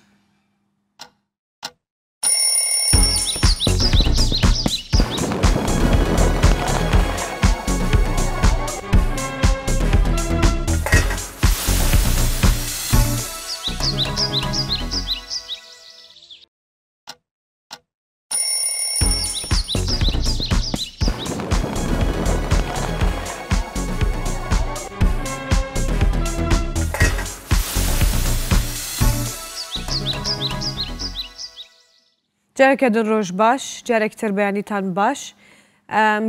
Cerekedin roj baş, cerek terbeyanîtan baş,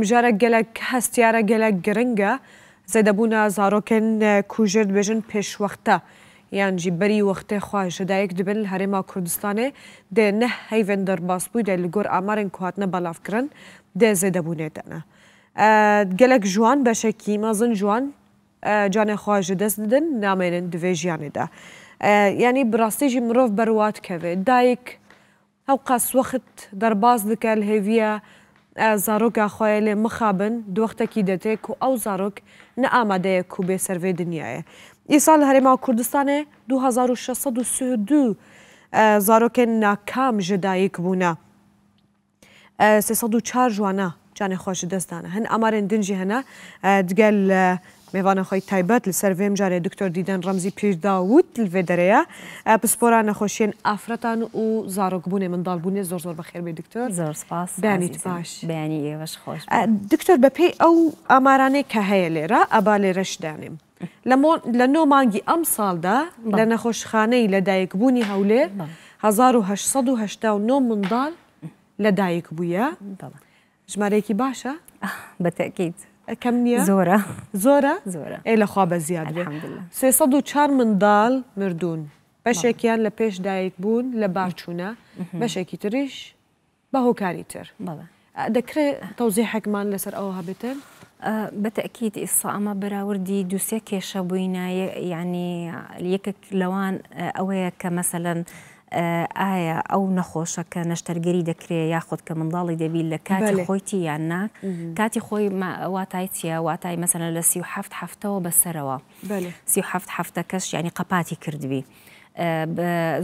jarek gelek hestiyara gelek giring e, zêdebûna zarokên kujir dibêjin pêşwexta yan jî berî wextê xwe ji dayek dibin li Herêma Kurdistanê dê neh heyvên derbasbûyî de li gor amarên ku hatine belavkirin dê zêdebûnê de ne. Gelek jiwan beşekî mezin jiwan canê xwe ji dest didin namênin divê jiyanê de. Yanî bi rastî jî mirov berwat keve dayek ئەو قاسوەخت دەرباز دکە لە هێویە زارۆکە خۆیان لێ مخابن دۆختێکی دەتێک و ئەو زارۆک نە ئامادەیە و بێ سەرێ دنیاە. ئیسال هەرێما کوردستانێ 2632 زارۆکێن ناکام ژدایک بوونە. سێ4 جوانە جانێ خۆش دەستانە هەن ئامارێن دنجی هەنا دگەل میوانەخۆی تایبەت لەسەر وێم جارێ دکتۆر دیدەن ڕەمزی پیرداوت لێ دەرەیە پسپۆران نەخۆشیێن ئافرەتان و زارۆکبوونێ منداڵبوونێ زۆر زۆر بەخێربێ دکتۆر زۆر سپاس بیانیت باش بەیانی ئێوەش خۆش دکتۆر بەپی ئەو ئامارانەی کە هەیە لێرە ئەبا لێرەش دانێم لە نۆ مانگی ئەم ساڵدا لە نەخۆشخانەی لەدایکبوونی هەولێر 1970 منداڵ لەدایک بووە ژمارەیەکی باشە بەتەکییت. كمية زورة زورة زورة إلى لخوابة زيادة الحمد لله سي صدو چار من دال مردون بەشێکیان لە پێش دایک بوون لە باچوونە تريش باهو بەهۆکاری تر دەکرێت تەوزیحێکمان لەسەر ئەوە هەبێتن بەتەکییت ئیسا ئەمە بەراوردی دووسێ کێشە بووینە ینی يعني یەکێک لەوان ئەوەیە کە مەسەن ئایا ئەو نەخۆشە کە نەشتەرگەری دەکرێت یاخود کە منداڵی دەبیل لە کاتی خۆیتی یان نا کاتی خۆی واتای چیە واتای مەسەنە لە سی و هەفتەوە بەسەرەوە سی هەفتەکەش ینی قەپاتی کردوی.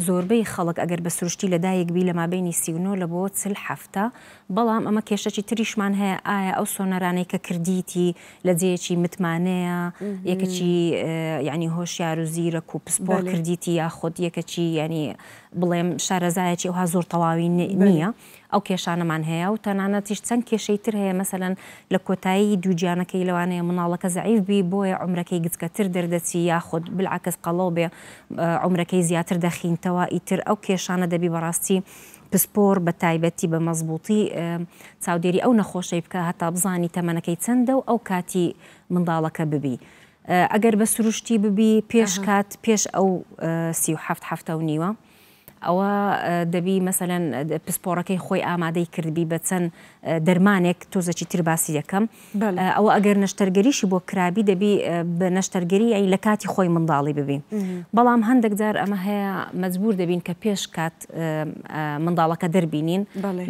زۆربەی خەڵک ئەگەر بە سروشتی لەدایەکبی لە مابینی سیونۆ لە بۆ چل هەفتە بەڵام ئەمە کێشەی تریشمان هەیە ئایا ئەو سۆنەرانەی کە کردیتی لە جەیەکی متمانەیە یەکەچی ینی هۆشیار و زیرە و پسپۆر کردیتی یا خۆت یەکەچی ینی بڵێم شارەزایەکی ئەوها زۆر تەواوی نییە. ئەو کێشانەمان هەیە و تەنانەتیش چەند کێشەی تر هەیە مەمثلەن لە کۆتایی دووجیانەکەی لەوانەیە مناڵەکە زعیف بی بۆیە عمرەکەی گچکەتر دەردەچی یاخود بلعکەس قەڵۆ بێ عمرەکەی زیاتر دەخینتەوە ئیتر ئەو کێشانە دەبی بەڕاستی. پسپۆر بە تایبەتی بە مەزبوطی چاودێری ئەو نەخۆشەی بکە هەتا بزانی تەمەنەکەی چەندە و ئەو کاتی منداڵەکە ببی. ئەگەر بە سروشتی ببی پێش کات پێش ئەو سیه هەفتە و نیوە ئەوە دەبی مەمثلەن پسپۆڕەکەی خۆی ئامادەی کردبی بە چەند دەرمانێک تۆزەکی ترباسی یەکەم ئەوە ئەگەر نەشتەرگەریشی بۆ کرابی دەبی بە نەشتەرگەری ئەی لە کاتی خۆی منداڵی ببین بەڵام هەندێک جار ئەمە هەیە مەجبور دەبین کە پێش کات منداڵەکە دەربینین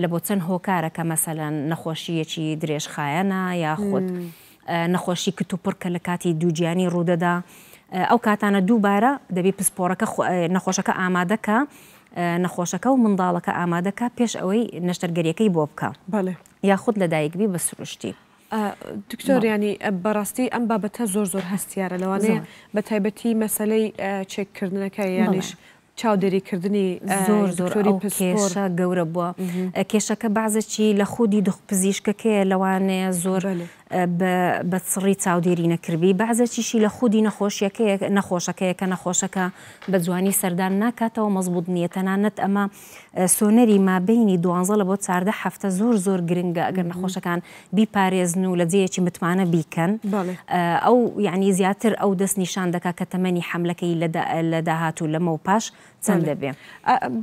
لە بۆ چەند هۆکارەکە مەمثلەن نەخۆشیەکی درێژخایەنە یا خۆت نەخۆشی کتتوپڕکە لە کاتی دووجیانی ڕوودەدا. ئەو کاتانە دووبارە دەبی پسپۆرەکە نەخۆشەکە ئامادەکە نەخۆشەکە و منداڵەکە ئامادەکە پێش ئەوەی نەشتەرگەریەکەی بۆ بکە یاخود لەدایکبی بە سروشتی. دکتۆریانی بەڕاستی ئەم بابەتە زۆر زۆر هەستیارە لەوانەیە بە تایبەتی مەسلەی چێککردنەکە یانیش چاودێریکردنی زۆر زۆری کێشە گەورە بووە کێشەکە بازەکی لە خودی دخ پزیشکەکەی لەوانەیە زۆر بە سڕی چاودێری نەکردی بەعزەکیشی لە خودی نەخۆشەکەیە کە نەخۆشەکە بە جوانی سەردان ناکاتەوە مەزبوط نیە تەنانەت ئەمە سۆنەری مابینی دوانزە لە بۆ چاردە هەفتە زۆر زۆر گرنگە ئەگەر نەخۆشەکان بیپارێزن و لە جەیەکی متمانە بیکەن ئەو یعنی زیاتر ئەو دەست نیشان دەکا کە تەمەنی حملەکەی لە داهات و لەمە و پاش چەند دەبێ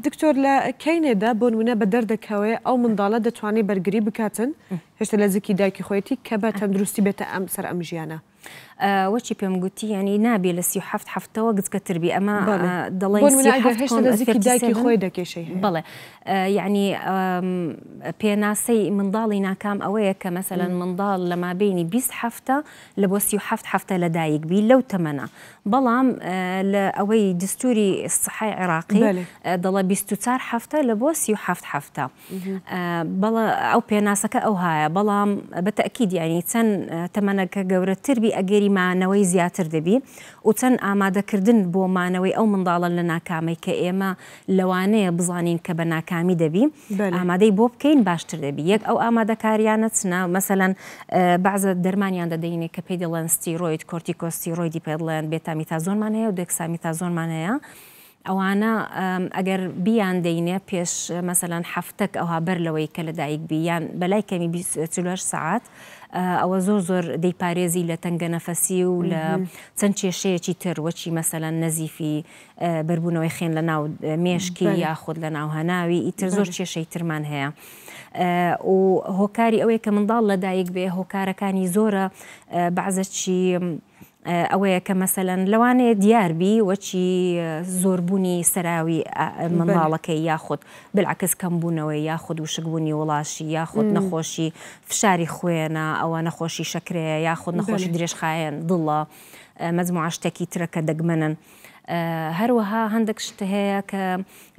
دکتۆر لە کینێدا بۆ نمونە بە دەردەکەوێ ئەو منداڵە دەتوانێت بەرگری بکاتن هێشتا لە زیکی دایکی خۆیەتی کە بە تەندروستی بێتە ئەم سەر ئەم ژیانە. وەچی پێم گوتی ینی نابێ لە سیه هەفتەوە گچکەتربی ئەمە دەڵێ دایکی خۆی دەکێشەی بڵێ یعنی پێناسەی منداڵی ناکام ئەوەیە کە مەسەەن منداڵ لە مابینی 20 هەفتە لە بۆ سی هەفتە لە دایکبی لەو تەمەە بەڵام لە ئەوەی دستوری سحای عراقی دڵە 24 هەفتە لە بۆ سی هەفتە بەڵە ئەو پێناسەکە ئەو هاە بەڵام بەتەکیید ینی چەند تەمەەکە گەورەتربی ئەگەری مانەوەی زیاتر دەبی و چەند ئامادەکردن بۆ مانەوەی ئەو منداڵە لە ناکامی کە ئێمە لەوانەیە بزانین کە بە ناکامی دەبی ئامادەی بۆ بکەین باشتر دەبی یەک ئەو ئامادەکاریانە چنا مەسەەن بازە دەرمانیان دەدەینێ کە پێی دەڵەن ستیرۆید کۆرتیکۆستیرۆیدی پێ دڵێن بێتامی تا زۆرمان هەیە و دەکسامی تا زۆرمان هەیە. ئەوانە ئەگەر بیان دەینێ پێش مەسەلاەن هەفتەك ئەوها بەر لەوەی کە لەدایک بیان بەلای کەمی 24 ساعت ئەوە زۆر زۆر دەیپارێزی لە تەنگە نەفەسی و لە چەند کێشەیەکی تروەچی مەسەلا نەزیفی بربوونەوەی خێن لە ناو مێشکی یاخود لە ناو هەناوی ئیتر زۆر کێشەی ترمان هەیە. و هۆکاری ئەوەی کە منداڵ لەدایک بێ هۆکارەکانی زۆرە بعزەچی ئەوەیە کە مەسەەن لەوانەیە دیاربی وەچی زۆربوونی سەراوی منداڵەکەی یاخود بلعکەس کەمبوونەوەی یاخود و شکبوونی وڵاشی یاخود نەخۆشی فشاری خوێنە ئەوە نەخۆشی شکرەیە یاخود نەخۆشی درێژخایەن دڵە مەزموعشتێکی ترەکە دەگمەنن. هەروەها هەندێک شت هەیە کە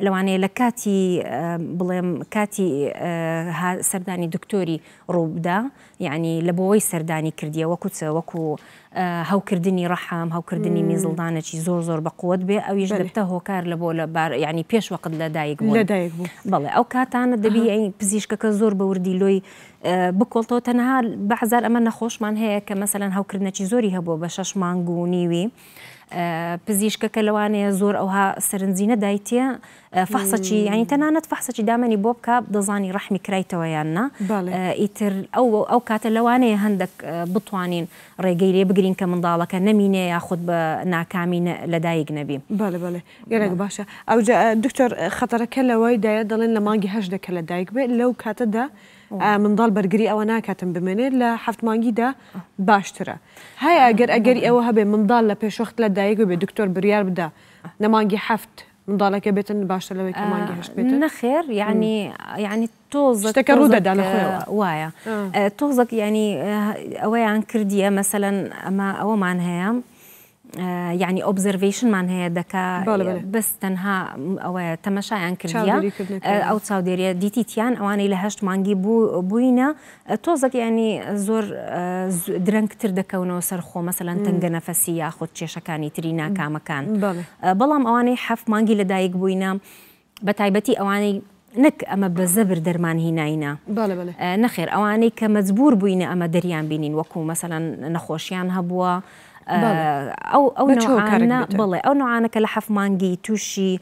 لەوانەیە لە کاتی بڵێم کاتی سەردانی دکتۆری ڕووبدا یعنی لە بۆەوەی سەردانی کردیە وەکو چە وەکو هەوکردنی ڕەحام هەوکردنی میزڵدانەی زۆر زۆر بەقوت بێ ئەویش لەتە هۆکار لە بۆ لە ینی پێش وقت لەدایک لەدایک بڵێ ئەو کاتانە دەبی ئەی پزیشکەکە زۆر بە وردی لۆی بکۆڵتەوە تەنها بەحزار ئەمە نەخۆشمان هەیە کە مەمثلەن هەوکردنەی زۆری هەبوو بە شەش مانگ و نیوی. پزیشکەکە لەوانەیە زۆر ئەوها سەرنجینە دایتە فەحسەکی ینی تەنانەت فەحسەکی دامەنی بۆ بکە دەزانی ڕحمی کرایتەوە یاننا ئیتر ئەو ئەو کاتە لەوانەیە هەندێک بتوانین ڕێگەی لێ بگرین کە منداڵەکە نمینێ یاخود بە ناکامین لەدایک نەبی بەڵێ بڵێ گەرەك باشە ئەو دکتۆر خەتەرەکە لەوەی دایە دەڵێن لە مانگی هەش دەکە لە دایک بێت لەو کاتەدا. آه، منداڵ بەرگری ئەوە ناکاتم بمێنێت لە حفتمانگیدا أه. باشترە هەیە ئەگەر أه. ئەگەری ئەوە هەبێ منداڵ لە پێشخت لە دایک بێ دکتۆر بریار بدا نەمانگی حفت منداڵەکە بێتن باشتر لەوەی کەمانگی هەشت بێت نەخێر یعنی یعنی تۆزەکە ڕوودەدا وایە تۆزەك ینی ئەوەیان کردیە مەسەەن ئەمە ئەوەمان هەیە یعنی ئۆبزرڤشنمان هەیە دەکا بەس تەنها ئەوەیە تەمەشایان کردیا ئەو چاودێریە دیتییان ئەوانەی لە هەشت مانگی بوو بووینە تۆزەک ینی زۆر درەنگتر دەکەونەوە سەرخۆ مەسەلەن تەنگە نەفەسی یاخود کێشەکانی تری ناکامەکان بەڵام ئەوانەی حەف مانگی لەدایک بووینە بە تایبەتی ئەوانەی نەک ئەمە بە زەبر دەرمان هینایە نەخێر ئەوانەی کە مەجبور بووینە ئەمە دەریان بینین وەکو مەسەلەن نەخۆشیان هەبووە ئەو ئەو بڵێ ئەو نوعانەکە لە حەفمانگی تووشی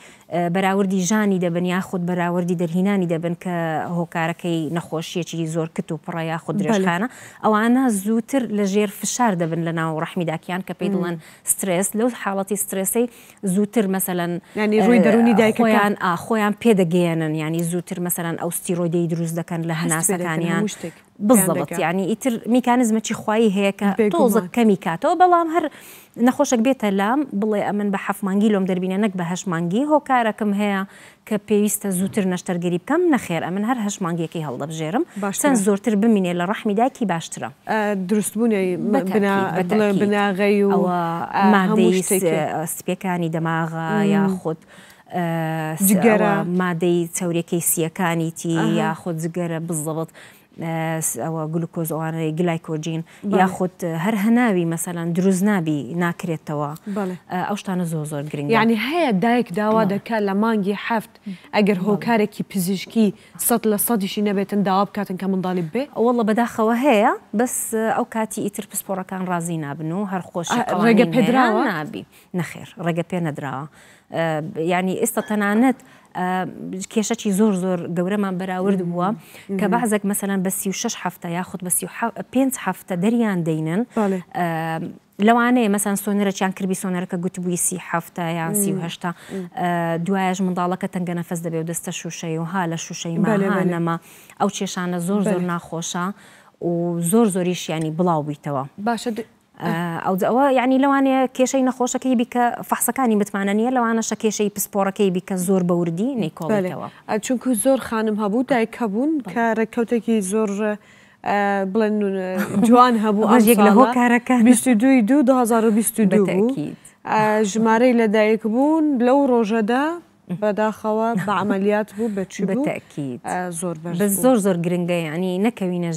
بەراوردی ژانی دەبن یاخود بەراوردی دەرهینانی دەبن کە هۆکارەکەی نەخۆشیەکی زۆر کت و پڕە یاخود درێژخانە ئەوانە زووتر لە ژێر فشار دەبن لە ناو ڕحمیداکیان کە پێی دڵن سترس لەو حاڵەتی سترسی زووتر مەسەەن ڕووی دەرونی دایکیان ئاخۆیان پێدەگەێنن ینی زووتر مەسەران ئەو ستیرۆدەی دروست دەکەن لە هەناسەکانیان بالضبط يعني يتر ميكانيزم تشي خواي هيك توزك كميكاتو بلا هر نخوشك بيتا لام بلي امن بحف مانجي لوم دربين نك بهش مانجي هو كاركم هي كبيست زوتر نشتر قريب كم نخير امن هر هش مانجي كي هلض بجيرم سن زورتر بميني لرحمي داكي كي باشترا أه درست بني بنا بنا, بنا غيو او آه، مادي آه، سبيكاني دماغ ياخد أه جگره مادي توريكي سيكاني تي أه. ياخد جگره بالضبط او جلوكوز او جلايكوجين ياخذ هر هناوي مثلا دروزنابي ناكري توا أه، او اوش تانا زوزور جرينجا يعني هيا دايك داوا نعم. دكا لمانجي حفت اجر هو نعم. كاركي بزيشكي صد لصد شي نبات داوب بكاتن كمان ضالب بي والله بداخه هي بس او كاتي اتر بسبورا كان رازي نابنو هر خوش أه، رقا بيدراوا نخير رقا بيدراوا أه، يعني استطنانت کێشەی زۆر زۆر گەورەمان بەراورد بووە کە بەعزێک مەسەلاەن بە سی و شش هەفتە یاخود بە پێ هەفتە دەریان دەینن لەوانەیە مەسان سۆنەرەیان کردی سۆنەرەکە گوتبووی سی هەفتە یان سیهشتا دوایش منداڵەکە تەنگە نەفەس دەبێ و دەستە شووشەی و ها لە شووشەی ماانەما ئەو کێشانە زۆر زۆر ناخۆشە و زۆر زۆریشیانی بڵاو بیتەوە باشە ئەو ئەوە یعنی لەوانەیە کێشەی نەخۆشەکەی بیکە فەحسەکانی متمانە نیە لەوانەشە کێشەی پسپۆڕەکەی بیکە زۆر بەوردی نەیکۆڵەوە چونکو زۆر خانم هەبوو دایک هەبوون کە ڕێککەوتێکی زۆر بڵێن جوان هەبوو ئەژێک لەهۆ کارەکە 22 2022 ژمارەی لەدایک بوون لەو ڕۆژەدا بەداخەوە بە عملیات بوو بەچی بەتەکیید زۆر زۆر زۆر گرنگە ینی نەکەوینە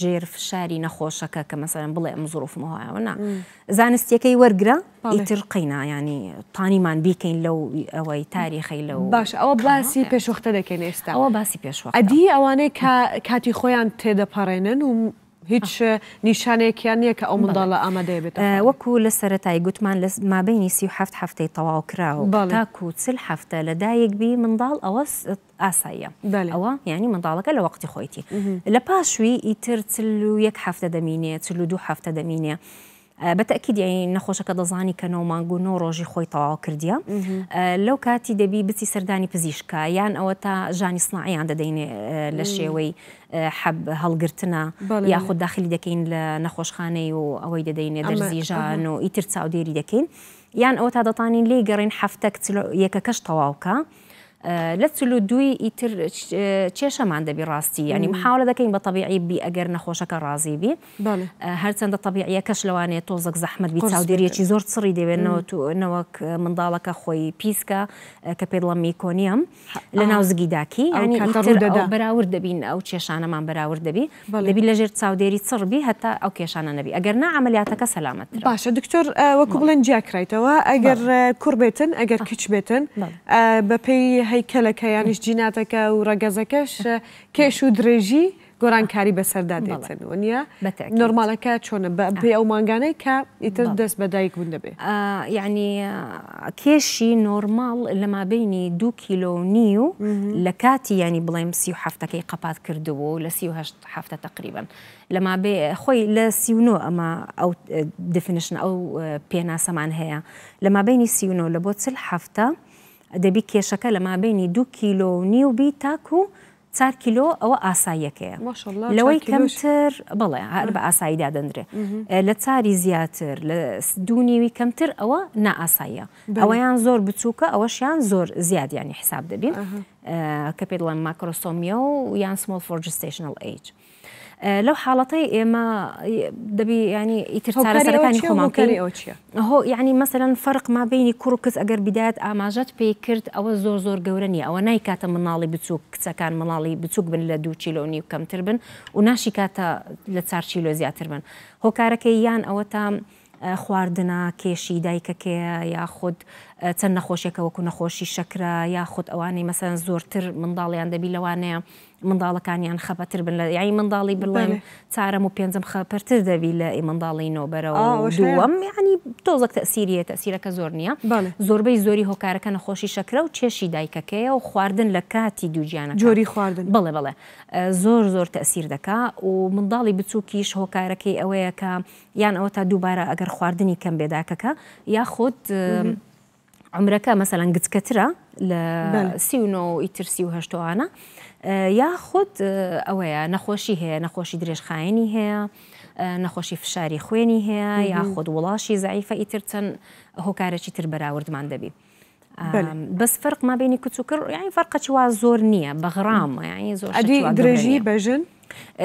ژێر فشاری نەخۆشەکە کە مەسەرم بڵێ ئەم زۆرفمەوەنا زانستیەکەی وەرگرە ئیتر قینا ینی تانیمان بیکەین لەو ئەوەی تاریخی لەو باش ئەوە باسی پێشوختە دەکەین ئێستا ئەوە باسی پێشوە ئەدی ئەوانەی کاتی خۆیان تێدەپەڕێنن و هیچ نیشانێکیان نییە کە ئەو منداڵ لە ئامادەیە بێت اه، وەکو لە گوتمان لس ما بینی سی و هەفت هەفتەی تەواو کراوە تاکو چل هەفتە لەدایەک بی منداڵ ئەوە ئاساییە ئەوە ینی منداڵەکە لە وەختی خۆیتی لە پاشوی ئیتر چل ایتر تلو یک هفته دمینه تلو دو هفته دمینه. بەتەکیدی یعنی نەخۆشەکە دەزانی کە نۆمانگو نۆ ڕۆژی خۆی تەواو کردیە لەو کاتی دەبی بچی سەردانی پزیشکە یان ئەوە تا ژانی سناعیان دەدەینێ لە شێوەی حەب هەڵگرتنە یاخود داخلی دەکەین لە نەخۆشخانەی و ئەوەی دەدەینێ دەرزیژان و ئیتر چاودێری دەکەین یان ئەوە تا دەتانین لێ گەڕین هەفتە یەکەکەش تەواوکە. لە سلو دوی ئیتر چێشەمان دەبی ڕاستی ینی محاولە دەکەین بە طبیعی بی ئەگەر نەخۆشەکە ڕازی بی هەرچەندە طبیعە کەش لەوانێت تۆزەک زەحمت بی چاودێریەکی زۆر سڕی دەوێنەوە تو نەوەک منداڵەکە خۆی پیسکە کە پێڵە میکۆنیم لە ناوزگیداکی بەراور دەبین ئەو کێشانەمان بەراورد دەبی دەبی لە ژێر چاودێری سڕبی هەتا ئەو کێشانە نەبی ئەگەر نا ئەعملیاتەکە سەلامەت باشە دکتۆر وەکو بڵێن جیاکرایتەوە ئەگەر کوور بێتن ئەگەر کچ بێتن بەپی هەیکەلەکە یانیش جیناتەکە و ڕەگەزەکەش (laughs) کێش و درێژی گۆرانکاری بەسەردا دێتەوە نیە نۆرمالەکە چۆنە پێ ئەو ماگانەی کە ئیتر دەست بەدایک بوون دەبێت یعنی کێشی نۆرمال لە مابینی دو کیلۆنی و لە کاتی ینی بڵێم سی و هەفتەکەی قپات کردووە و لە سی هەشت هەفتە تقریبن لە مابێ خۆی لە سیونۆ ئەمە ئەو دفنشن ئەو پێناسەمان هەیە لە مابینی سیونۆ لە بۆ چل هەفتە دەبی کێشەکە لە مابینی دو کیلۆ نی و بی تاکو و چار کیلۆ ئەوە ئاساییەکەیە لەوەی کەمتر بڵێ هەر بە ئاساییدا دەندرێ لە چاری زیاتر لە دونیوی کەمتر ئەوە نائاساییە ئەوەیان زۆر بچووکە ئەوەشیان زۆر زیادیانی حساب دەبین کە پێ دڵێن ماکرۆسۆمیە و یان سمۆل فۆرجستیشنل ئیج. لەو حاڵەتەی ئێمە دەبی ینی ئیتر چارەسەرەکانی خۆمان هۆ یعنی مەمثلەن فەرق ما بینی کوڕ کەس ئەگەر بیدات ئاماژەت پێی کرد ئەوە زۆر زۆر گەورە نیە ئەوە نایکاتە مناڵی بچووک کچەکان مناڵی بچووک بن لە دوو چیلۆنی و کەمتر بن و ناشی کاتە لە چار چیلۆ زیاتر بن هۆکارەکەی یان ئەوە تا خواردنا کێشی دایکەکەیە یاخود چەند نەخۆشیەکە وەکو نەخۆشی شەکرە یاخود ئەوانەی مەسەن زۆرتر منداڵیان دەبی لەوانەیە منداڵەکانیان خەپەتر بن لە یای منداڵی بڵێن چارەم و پێنجم خەپەرتر دەبی لە ئێمەنداڵی نۆبەرەوە دووەم ینی تۆزەک تەسیریە تەسیرەکە زۆر نییە زۆربەی زۆری هۆکارەکە نەخۆشی شەکرە و چێشی دایکەکەیە و خواردن لە کاتی دووجیانە جۆری خواردن بڵێ بڵێ زۆر زۆر تەسیر دەکا و منداڵی بچووکیش هۆکارەکەی ئەوەیە کە یان ئەوە تا دووبارە ئەگەر خواردنی کەم بێداکەکە یا خۆت عمرەکە مەسەلەن گچکەترە لە سیونۆ و ئیترسی و هەشتوانە یا خودت ئەوەیە نەخۆشی هەیە نەخۆشی درێژخایەنی هەیە نەخۆشی فشاری خوێنی هەیە یا خۆت وڵاشی زعیفە ئیتر چەند هۆکارێکی تر بەراوردمان دەبی. بەس فرق ما بینی کچوکر یعنی فەرقەی وا زۆر نییە بەغرامە ینی زۆر درێژی بەژن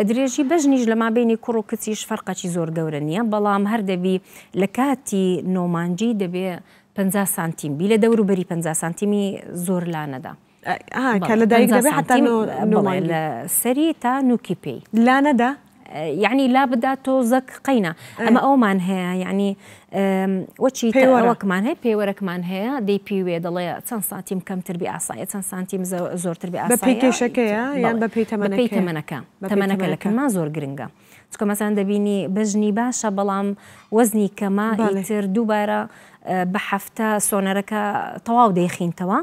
درێژی بەژنیش لە مابینی کوڕ و کچیش فەرقەی زۆر گەورە نییە بەڵام هەر دەبی لە کاتی نۆمانجی دەبێت 50 سانتیم بی لە دەوروبەری 50 سانتیمی زۆر لانەدا. کە لە دایک دەبێت حتا لە سەری تا نوکی پێی لانەدا یعنی لا بدا تۆزەک قینە ئەمە ئەومان هەیە یعنی وەچی پێوەرەکمان هەیە پێوەرەکمان هەیە دەی پیوێ دەڵێ چەند سانتیم کەمتر بی ئاسایە چەند سانتیم زۆرتر بی ئاسایشەکەیە یان بە پێی تەمەەکەی تەمەنەکە تەمەنەکە لەکەمان زۆر گرنگە چکە مەسان دەبینی بەژنی باشە بەڵام وەزنی کەما هیتر دووبارە بحفتا سونرك طواو ديخين توا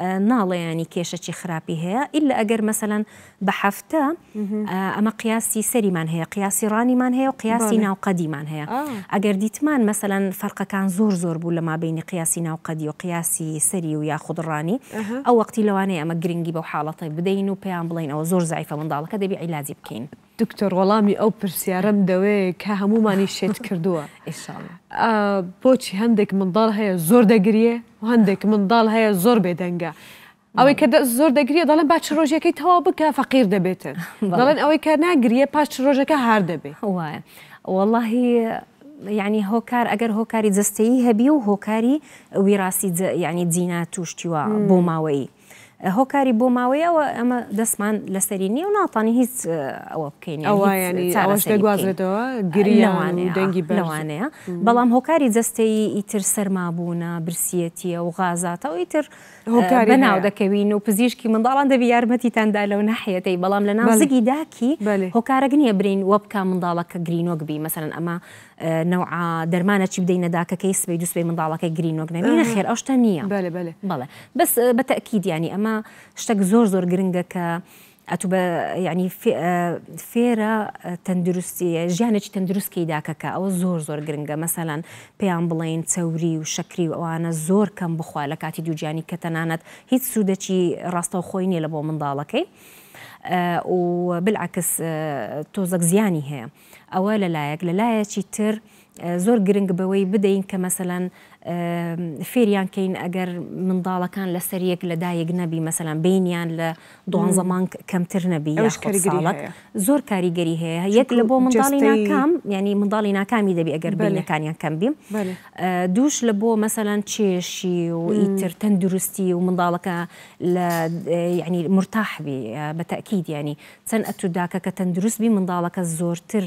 ناله يعني كيشة خرابي هي إلا أجر مثلا بحفتا آه، أما قياسي سري من هي قياسي راني من هي وقياسي ناو قدي من هي آه. أجر ديتمان مثلا فرقة كان زور زور بولا ما بين قياسي ناو قدي وقياسي سري ويا خضر راني أه. أو وقتي لواني أما جرينجي بو حالة طيب بدينو بيان بلين أو زور زعيفة من ضالك هذا بيعي لازي بكين دکتۆر وەڵامی ئەو پرسیارم دەوێت کە هەمومانی شێت کردووە بۆچی هەندێک منداڵ هەیە زۆر دەگریە و هەندێک منداڵ هەیە زۆر بێدەنگە. ئەوەی کە زۆر دەگریە دەڵێن باچ ڕۆژەکەی تەوا بکە فەقیر دەبێتن (laughs) دەڵێن ئەوەی کە ناگریە پاش ڕۆژەکە هار دەبێت وایە واللهی یعنی هۆکار ئەگەر هۆکاری جستەیی هەبی و هۆکاری ویراسی ینی جینا توشتیوە بۆ ماوەی هۆکاری بۆ ماوەیەەوە ئەمە دەستمان لەسەری نیە و ناتانی هیچ ئەوە بکەین دەگوازێتەوە گریوانێ دەنگی بلوانەیە بەڵام هۆکاری جستەی ئیتر سەرمابوونا برسیەتیە و غازاتەوە ئیتر هۆکاری بەناو دەکەوین و پزیشکی منداڵان دەبی یارمەتیتاندا لەو ناحەتەی بەڵام لە نازگی داکی هۆکارە نییە برین وە بکە منداڵەکە گرینۆ گبی مەمثلەن ئەمە نەوع دەرمانە چی بدەینە داکەکەی سبەی دووسبەی منداڵەکەی گرینۆگرنەوینە خێر ئەوشتە نییە بەڵێ بەس بەتەکی دیانی ئەمە شتێک زۆر زۆر گرنگە کە ئەتوبە ینی فێرە تەندروستی ژیانێکی تەندروستکی داکەکە ئەوە زۆر زۆر گرنگە مەسەلاەن پێیان بڵین چەوری و شکری و ئەوانە زۆر کەم بخوا لە کاتی دووجیانی کە تەنانەت هیچ سوودەکی ڕاستەوخۆی نیە لە بۆ منداڵەکەی. آه، وبالعكس آه، توزق زياني هي اولا لايك لەلایەک شي تر زور گرنگ بەوەی بدەین کە مەسەەن فێریان کەین ئەگەر منداڵەکان لە سەرەک لە دایەک نەبی مەسەلاەن بینیان لە دوان زمان کەمتر نەبی زۆر کاریگەری هەیە یەک لە بۆ منداڵی ناکام ینی منداڵی ناکامی دەبی ئەگەر بینەکانیان کەم بیم دوش لبو مثلا تشيشي چێشی و ومن ضالك و يعني مرتاح بي آه، بتاكيد يعني بە اتو داكا كتندرس بي من ضالك منداڵەکە تر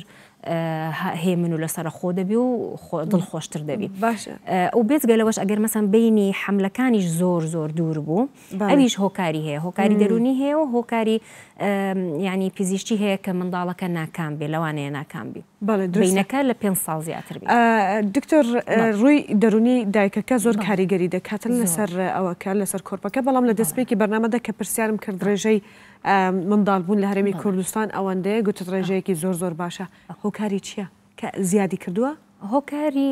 هێمن و لەسرە خۆ دەبی و دڵخۆشتر دەبی باشە ئەو بێزگەلەوەش ئەگەر مەسم بینی حملەکانیش زۆر زۆر دوور بوو ئەویش هۆکاری هەیە هۆکاری دەرونی هەیە و هۆکاری ینی پزیشتی هەیە کە منداڵەکە ناکام بێ لەوانەیە ناکام بی بینەکە لە پێ ساڵ زیاتر دکتۆر ڕووی دەرونی دایکەکە زۆر کاریگەری دەکاتن لەسەر ئەوەکە لەسەر کۆرپەکە بەڵام لە دەستپێکی بەرنامەدا کە پرسیارم کرد ڕێژەی منداڵ بوون لە هەرمی کوردستان ئەوەندەیە گوتت ڕێژەیەکی زۆر زۆر باشە هۆکاری چییە کە زیادی کردووە؟ هۆکاری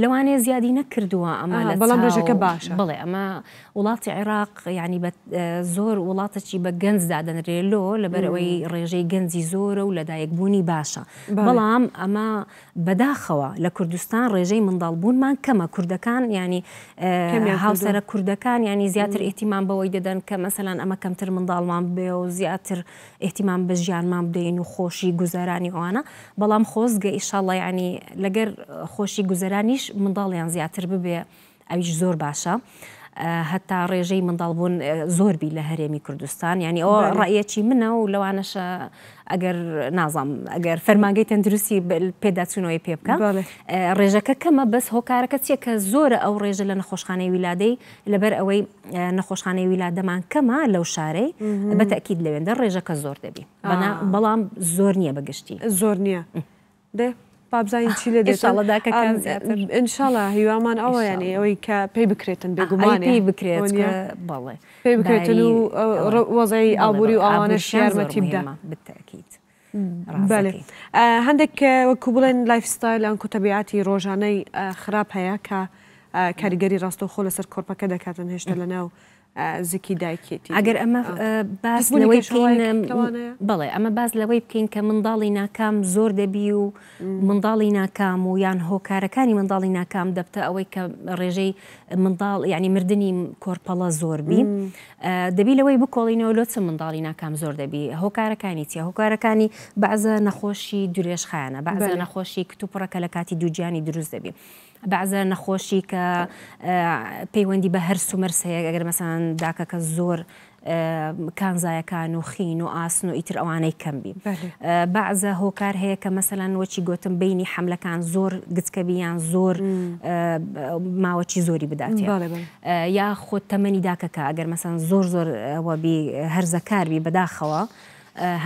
لەوانێ زیادی نەکردووە ئەمە بەڵام ڕێژەکە باشە بڵێ ئەمە وڵاتی عێراق ینی زۆر وڵاتەکی بە گەنجدا دەنرێلۆ لەبەرەوەی ڕێژەی گەنجی زۆرە و لەدایکبوونی باشە بەڵام ئەمە بەداخەوە لە کوردستان ڕێژەی منداڵبوونمان کەمە کوردەکان ینی هاوسەرە کوردەکان ینی زیاتر ئێتیمان بەوەی دەدەن کە مەسەلاان ئەمە کەمتر منداڵمان بێ و زیاتر ئێتیمان بە ژیانمان بدەین و خۆشی گوزارانی ئەوانە بەڵام خۆزگە ئیشاڵی ینی لەگەر خۆشی گوزارانیش ئەویش منداڵیان زیاتر ببێ ئەویش زۆر باشە. هەتا ڕێژەی منداڵبوون زۆربی لە هەرێمی کوردستان ینی ئەو ڕەیەکی منە و لەوانەشە ئەگەر نازام ئەگەر فەرمانگەی تەندروستی پێداچوونەوەی پێ بکە ڕێژەکە کەمە بەس هۆکارەکە چێکە زۆرە ئەو ڕێژە لە نەخۆشخانەی ویلادەی لەبەر ئەوەی نەخۆشخانەی ویلادەمان کەمە لەو شارەی بەتەکیید لەوێندە ڕێژەکە زۆر دەبی بەڵام زۆر نییە بەگشتی زۆر نییە دێ بابزانین چی لە دێتڵەداکەئشاڵە هیوامان ئەوە یانی ئەوەی کە پێی بکرێتن بێگومانی بکرێت بڵێ پێی بکرێتن و وەزای ئابووری و ئەوانەش یارمەتی بدە بتەکییت. هەندێک وەکو بڵێن لایفستایلان کوتەبیعاتی ڕۆژانەی خراپ هەیە کە کاریگەری ڕاستەوخۆ لەسەر کۆرپەکە دەکاتن هێشتا لە ناو زیکی دایکێتی ئەگەر ئەمە باس لەوەی بڵێ ئەمە باز لەوەی بکەین کە منداڵی ناکام زۆر دەبی و منداڵی ناکام و یان هۆکارەکانی منداڵی ناکام دەبتە ئەوەی کە ڕێژەی منداڵ یعنی مردنی کۆرپەڵە زۆربی دەبی لەوەی بکۆڵینەوە لۆ چ منداڵی ناکام زۆر دەبی هۆکارەکانی چی هۆکارەکانی بەعزە نەخۆشی درێژخانە بەعزە نەخۆشی کتوپڕەکە لە کاتی دووجیانی دروست دەبی. بەعزە نەخۆشی کە پەیوەندی بە هەر سومەرسەیە ئەگەر مەسان داکەکە زۆر کانزایەکان و خین و ئاسن و ئیتر ئەوانەی کەمبی بەعزە هۆکار هەیە کە مەسەلاەن وەچی گوتم بینی حملەکان زۆر گچکەبییان زۆر ماوەچی زۆری بدات یا خۆت تەمەنی داکەکە ئەگەر مەسەن زۆر زۆر ئەوەبی هەرزەکاربی بەداخەوە.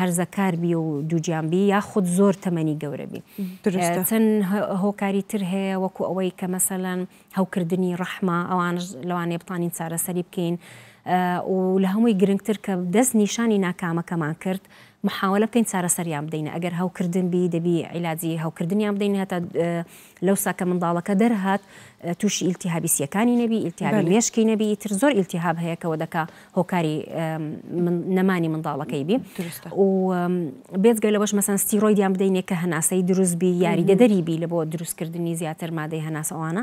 هەرزەکاربی و دووجیانبی یا خودت زۆر تەمەنی گەورەبی چەند هۆکاری تر هەیە وەکو ئەوەی کە مەسەلەن هەوکردنی ڕەحما ئەوان لەوانێ بتانین چارەسەری بکەین و لە هەمووی گرنگتر کە دەست نیشانی ناکامەکەمان کرد محاولە بکەین چارەسەریان بدەینە ئەگەر هەوکردن بی دەبی عیلادی هەوکردنیان بدەین هەتا لەو ساکە منداڵەکە دەرهات تووشی ئیلتیهابیسیەکانی نەبی ئیلتیابی مێشکی نەبی تر زۆر ئیلتیهاب هەیەکەوە دەکا هۆکاری نەمانی منداڵەکەی بی و بێزگە لەەوەش مەسەن ستیرۆیدیان بدەینێ کە هەناسەی دروستبی یاری دەدەری بی لە بۆ دروستکردنی زیاتر مادەی هەناسەوانە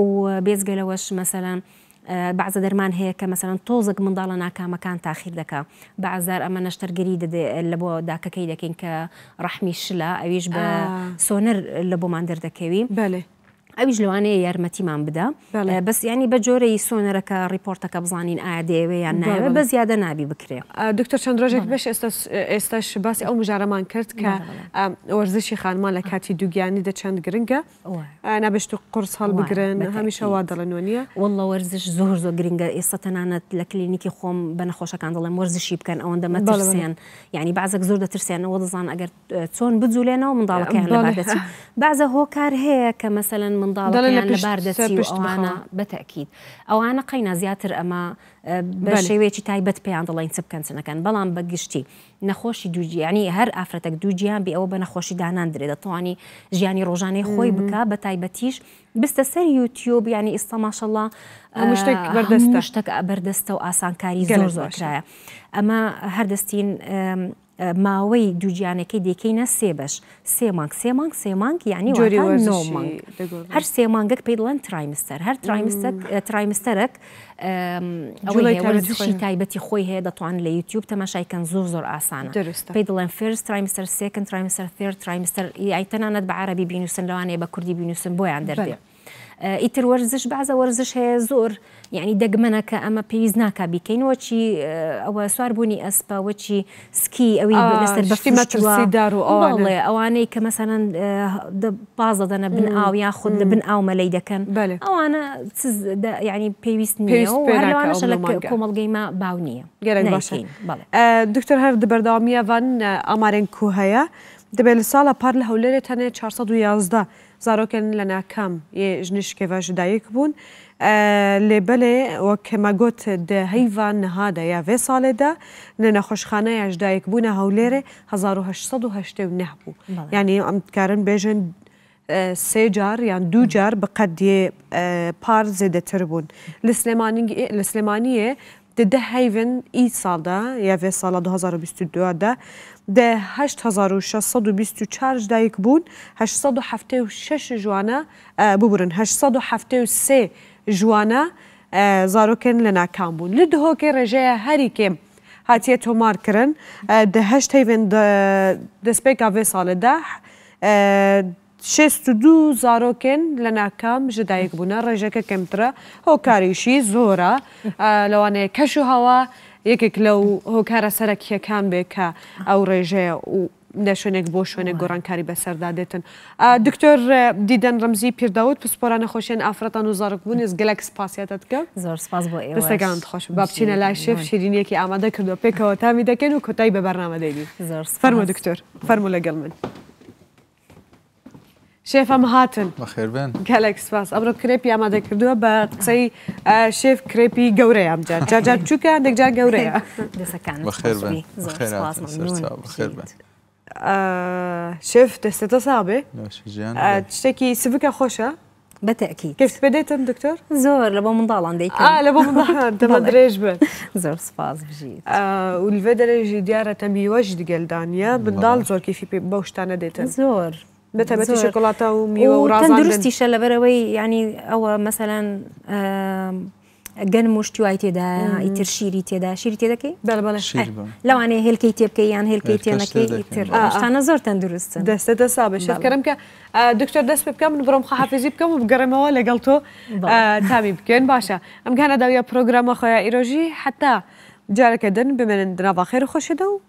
و بێزگەلەوەش مەسەلاً بعضە دەرمان هەیە کە مەمثلەن تۆزێک منداڵە ناکامەکان تاخیر دەکە بەعزار ئەمە نەشتەرگری لە بۆ داکەکەی دەکەین کە ڕحمی شلە ئەویش بە سۆنەر لە بۆمان دەردەکەوی بەێ ئەویش لەوانەیە یارمەتیمان بدە بەس ینی بە جۆرەی سۆنەرەکە ریپۆرتەکە بزانین ئایا دەیەوێ یان ناوێ بە زیادە نابی بکرێ دکتۆر چندڕۆژێک بەش ئێستاش باسی ئەو مژارەمان کرد کە وەرزشی خانمان لە کاتی دوگیانی دەچەند گرنگە نابشت و قرس هەڵ بگرن هەمیشەوا دەڵێنەوە نیە وڵە وەرزش زۆر زۆر گرنگە ئێستا تەنانەت لە کلینیکی خۆم بە نەخۆشەکان دەڵێن وەرزشی بکەن ئەوەندە مەتەسیان ینی بازێک زۆر دەترسیانەوە دەزان ئەگەر چۆن بجوولێنەوە منداڵەکەیان لە بازە هۆکار هەیە کە مەسەلەن منداڵیان لە باردەسیوانە بەتەکیید ئەوانە قەینا زیاتر ئەمە بە شێوێکی تایبەت پێیان دەڵین چ بکەن چنەکەن بەڵام بەگشتی نەخۆشی دووجیانی هەر ئافرەتێک دووجیان بێ ئەوە بە نەخۆشی دانان درێت دەتوانانی ژیانی ڕۆژانەی خۆی بک بە تایبەتیش بستە سەر یوتیوب ینی ئیسلاماشەله شتێک بەردەستە و ئاسانکاری زۆر زۆرکرایە ئەمە هەردەستین ماوي آه، كي دي كينا سيبش ماوەی دووجیانەکەی دەکەینە سێبش سێمانگ سێمانگ سێمانگ یعنی نۆمانگ هەر سێمانگەک پێی دڵەن ترایمستەر هەر ترایمستەرک اه، ئەوەیشی تایبەتی خۆی هەیە دەتوان تما یوتیوب كان زور زور اسانا بيدلان فيرست ترايمستر سيكند ترايمستر ثيرد ترايمستر ترایمستەر ئایتەنانەت بعربي عربی بینوسن لەوانەیە بكردي کوردی بینوسن بۆیان دەردێت. ئیتر آه، ورزش بازە ورزش هەیە زور یعنی دەگمەنەکە ئەمە پێویست ناکا بیکەینەوە چی ئەوە سوار بوونی ئەسپەوە چی سکی ئەوی لەسەر بەفیمەدار و ئەوڵێ ئەوانەی کە مەسەەن بازە دەنە بن أو یا خود لە بن ئاو مەلەی دەکەن ئەوانە ینی پێویست نیەوانەشە لە کۆمەڵگەی ما باو نییە گەرەک باشین دکتۆر هەر دەبەرداوامیەوان ئامارێن کو هەیە دەبێت لە ساڵە پار لە هەولێرێتەنێ 411. زارۆکن لە ناکام ژنیشکێوە ژدایک بوون لێبەلێ وەکەمەگوت دهەیوان نەهادا یا وێ ساڵێدا لە نەخۆشخانەیە ژدایک بوونە هەولێرە 1970 نەبوو ینی ئەمکارن بێژن سێ جار یان دوو جار بە قەدێ پار زێدەتر بوون لە سلێمانیە Дыда ҳайвен и салда, яве сала 2022-да, де 8624 дайк бун, 876 жуана бубурин, 873 жуана зарокен лена кам бун. Лидҳоке режея ҳарикем هاتیه تومار کرن ده هشت هیوین دسپیک آوه ساله ده شێست و دوو زارۆکێن لە ناکام ژدایک بوونە ڕێژەکە کەمترە هۆکاریشی زۆرە لەوانەیە کەش و هەوا یەکێک لەو هۆکارە سەرەکیەکان بێکە ئەو ڕێژەیە و لە شوێنێک بۆ شوێنێک گۆڕانکاری بەسەردا دێتن دکتۆر دیدەن ڕمزی پیرداوت پسپۆران نەخۆشیێن ئافرەتان و زارکبوونی گەلک سپاسیاتت بکە زۆر سپاس بۆ ئێستەکان خۆش بابچینە لای شێف شیرینیەکی ئامادە کردو پێکەوە تامی دەکەن و کۆتایی بە بەرنامە دەیبی زۆر فەرمە دکتۆر فەرمو لەگەڵ من. شيف ام هاتن بخير بن قالك سباس ابرو كريبي اما ذكردو با قصي شيف كريبي غوري ام جا جا جا تشوكا عندك جا غوري دسا كان بخير بين بخير بخير بين شيف دستا صابي نو شجان تشتكي سبكه خوشه بتاكيد كيف بديت دكتور؟ زور لبو منضال عندي اه لبو منضال انت (laughs) ما دريش زور سباس بجيت اه والفيدر ديارة تم يوجد قلدانيا بنضال زور كيف بوش تانا ديتن زور دەتەبەتی شکڵاتە و میوە و ڕازانشتیشە لە بەرەوەی ینی ئەوە مەمثلەن گەن مشتیوای تێدا ئیتر شیری تێدا شیری كي لەوانەیە هلکی تێبکەی یان هلکی تێنەکەی ئیترشتانە زۆر تەندروستن دەستە دەسا بەشکەرم کە دکتۆر دەست بکەم من بڕۆم خەحافزی بکەم و بگەڕمەوە لەگەڵ بكين باشا ام كان ئەمکانە داویە پرۆگرامە اخويا ايروجي حتى جارك دن بمن دنا باخير خۆشەدە و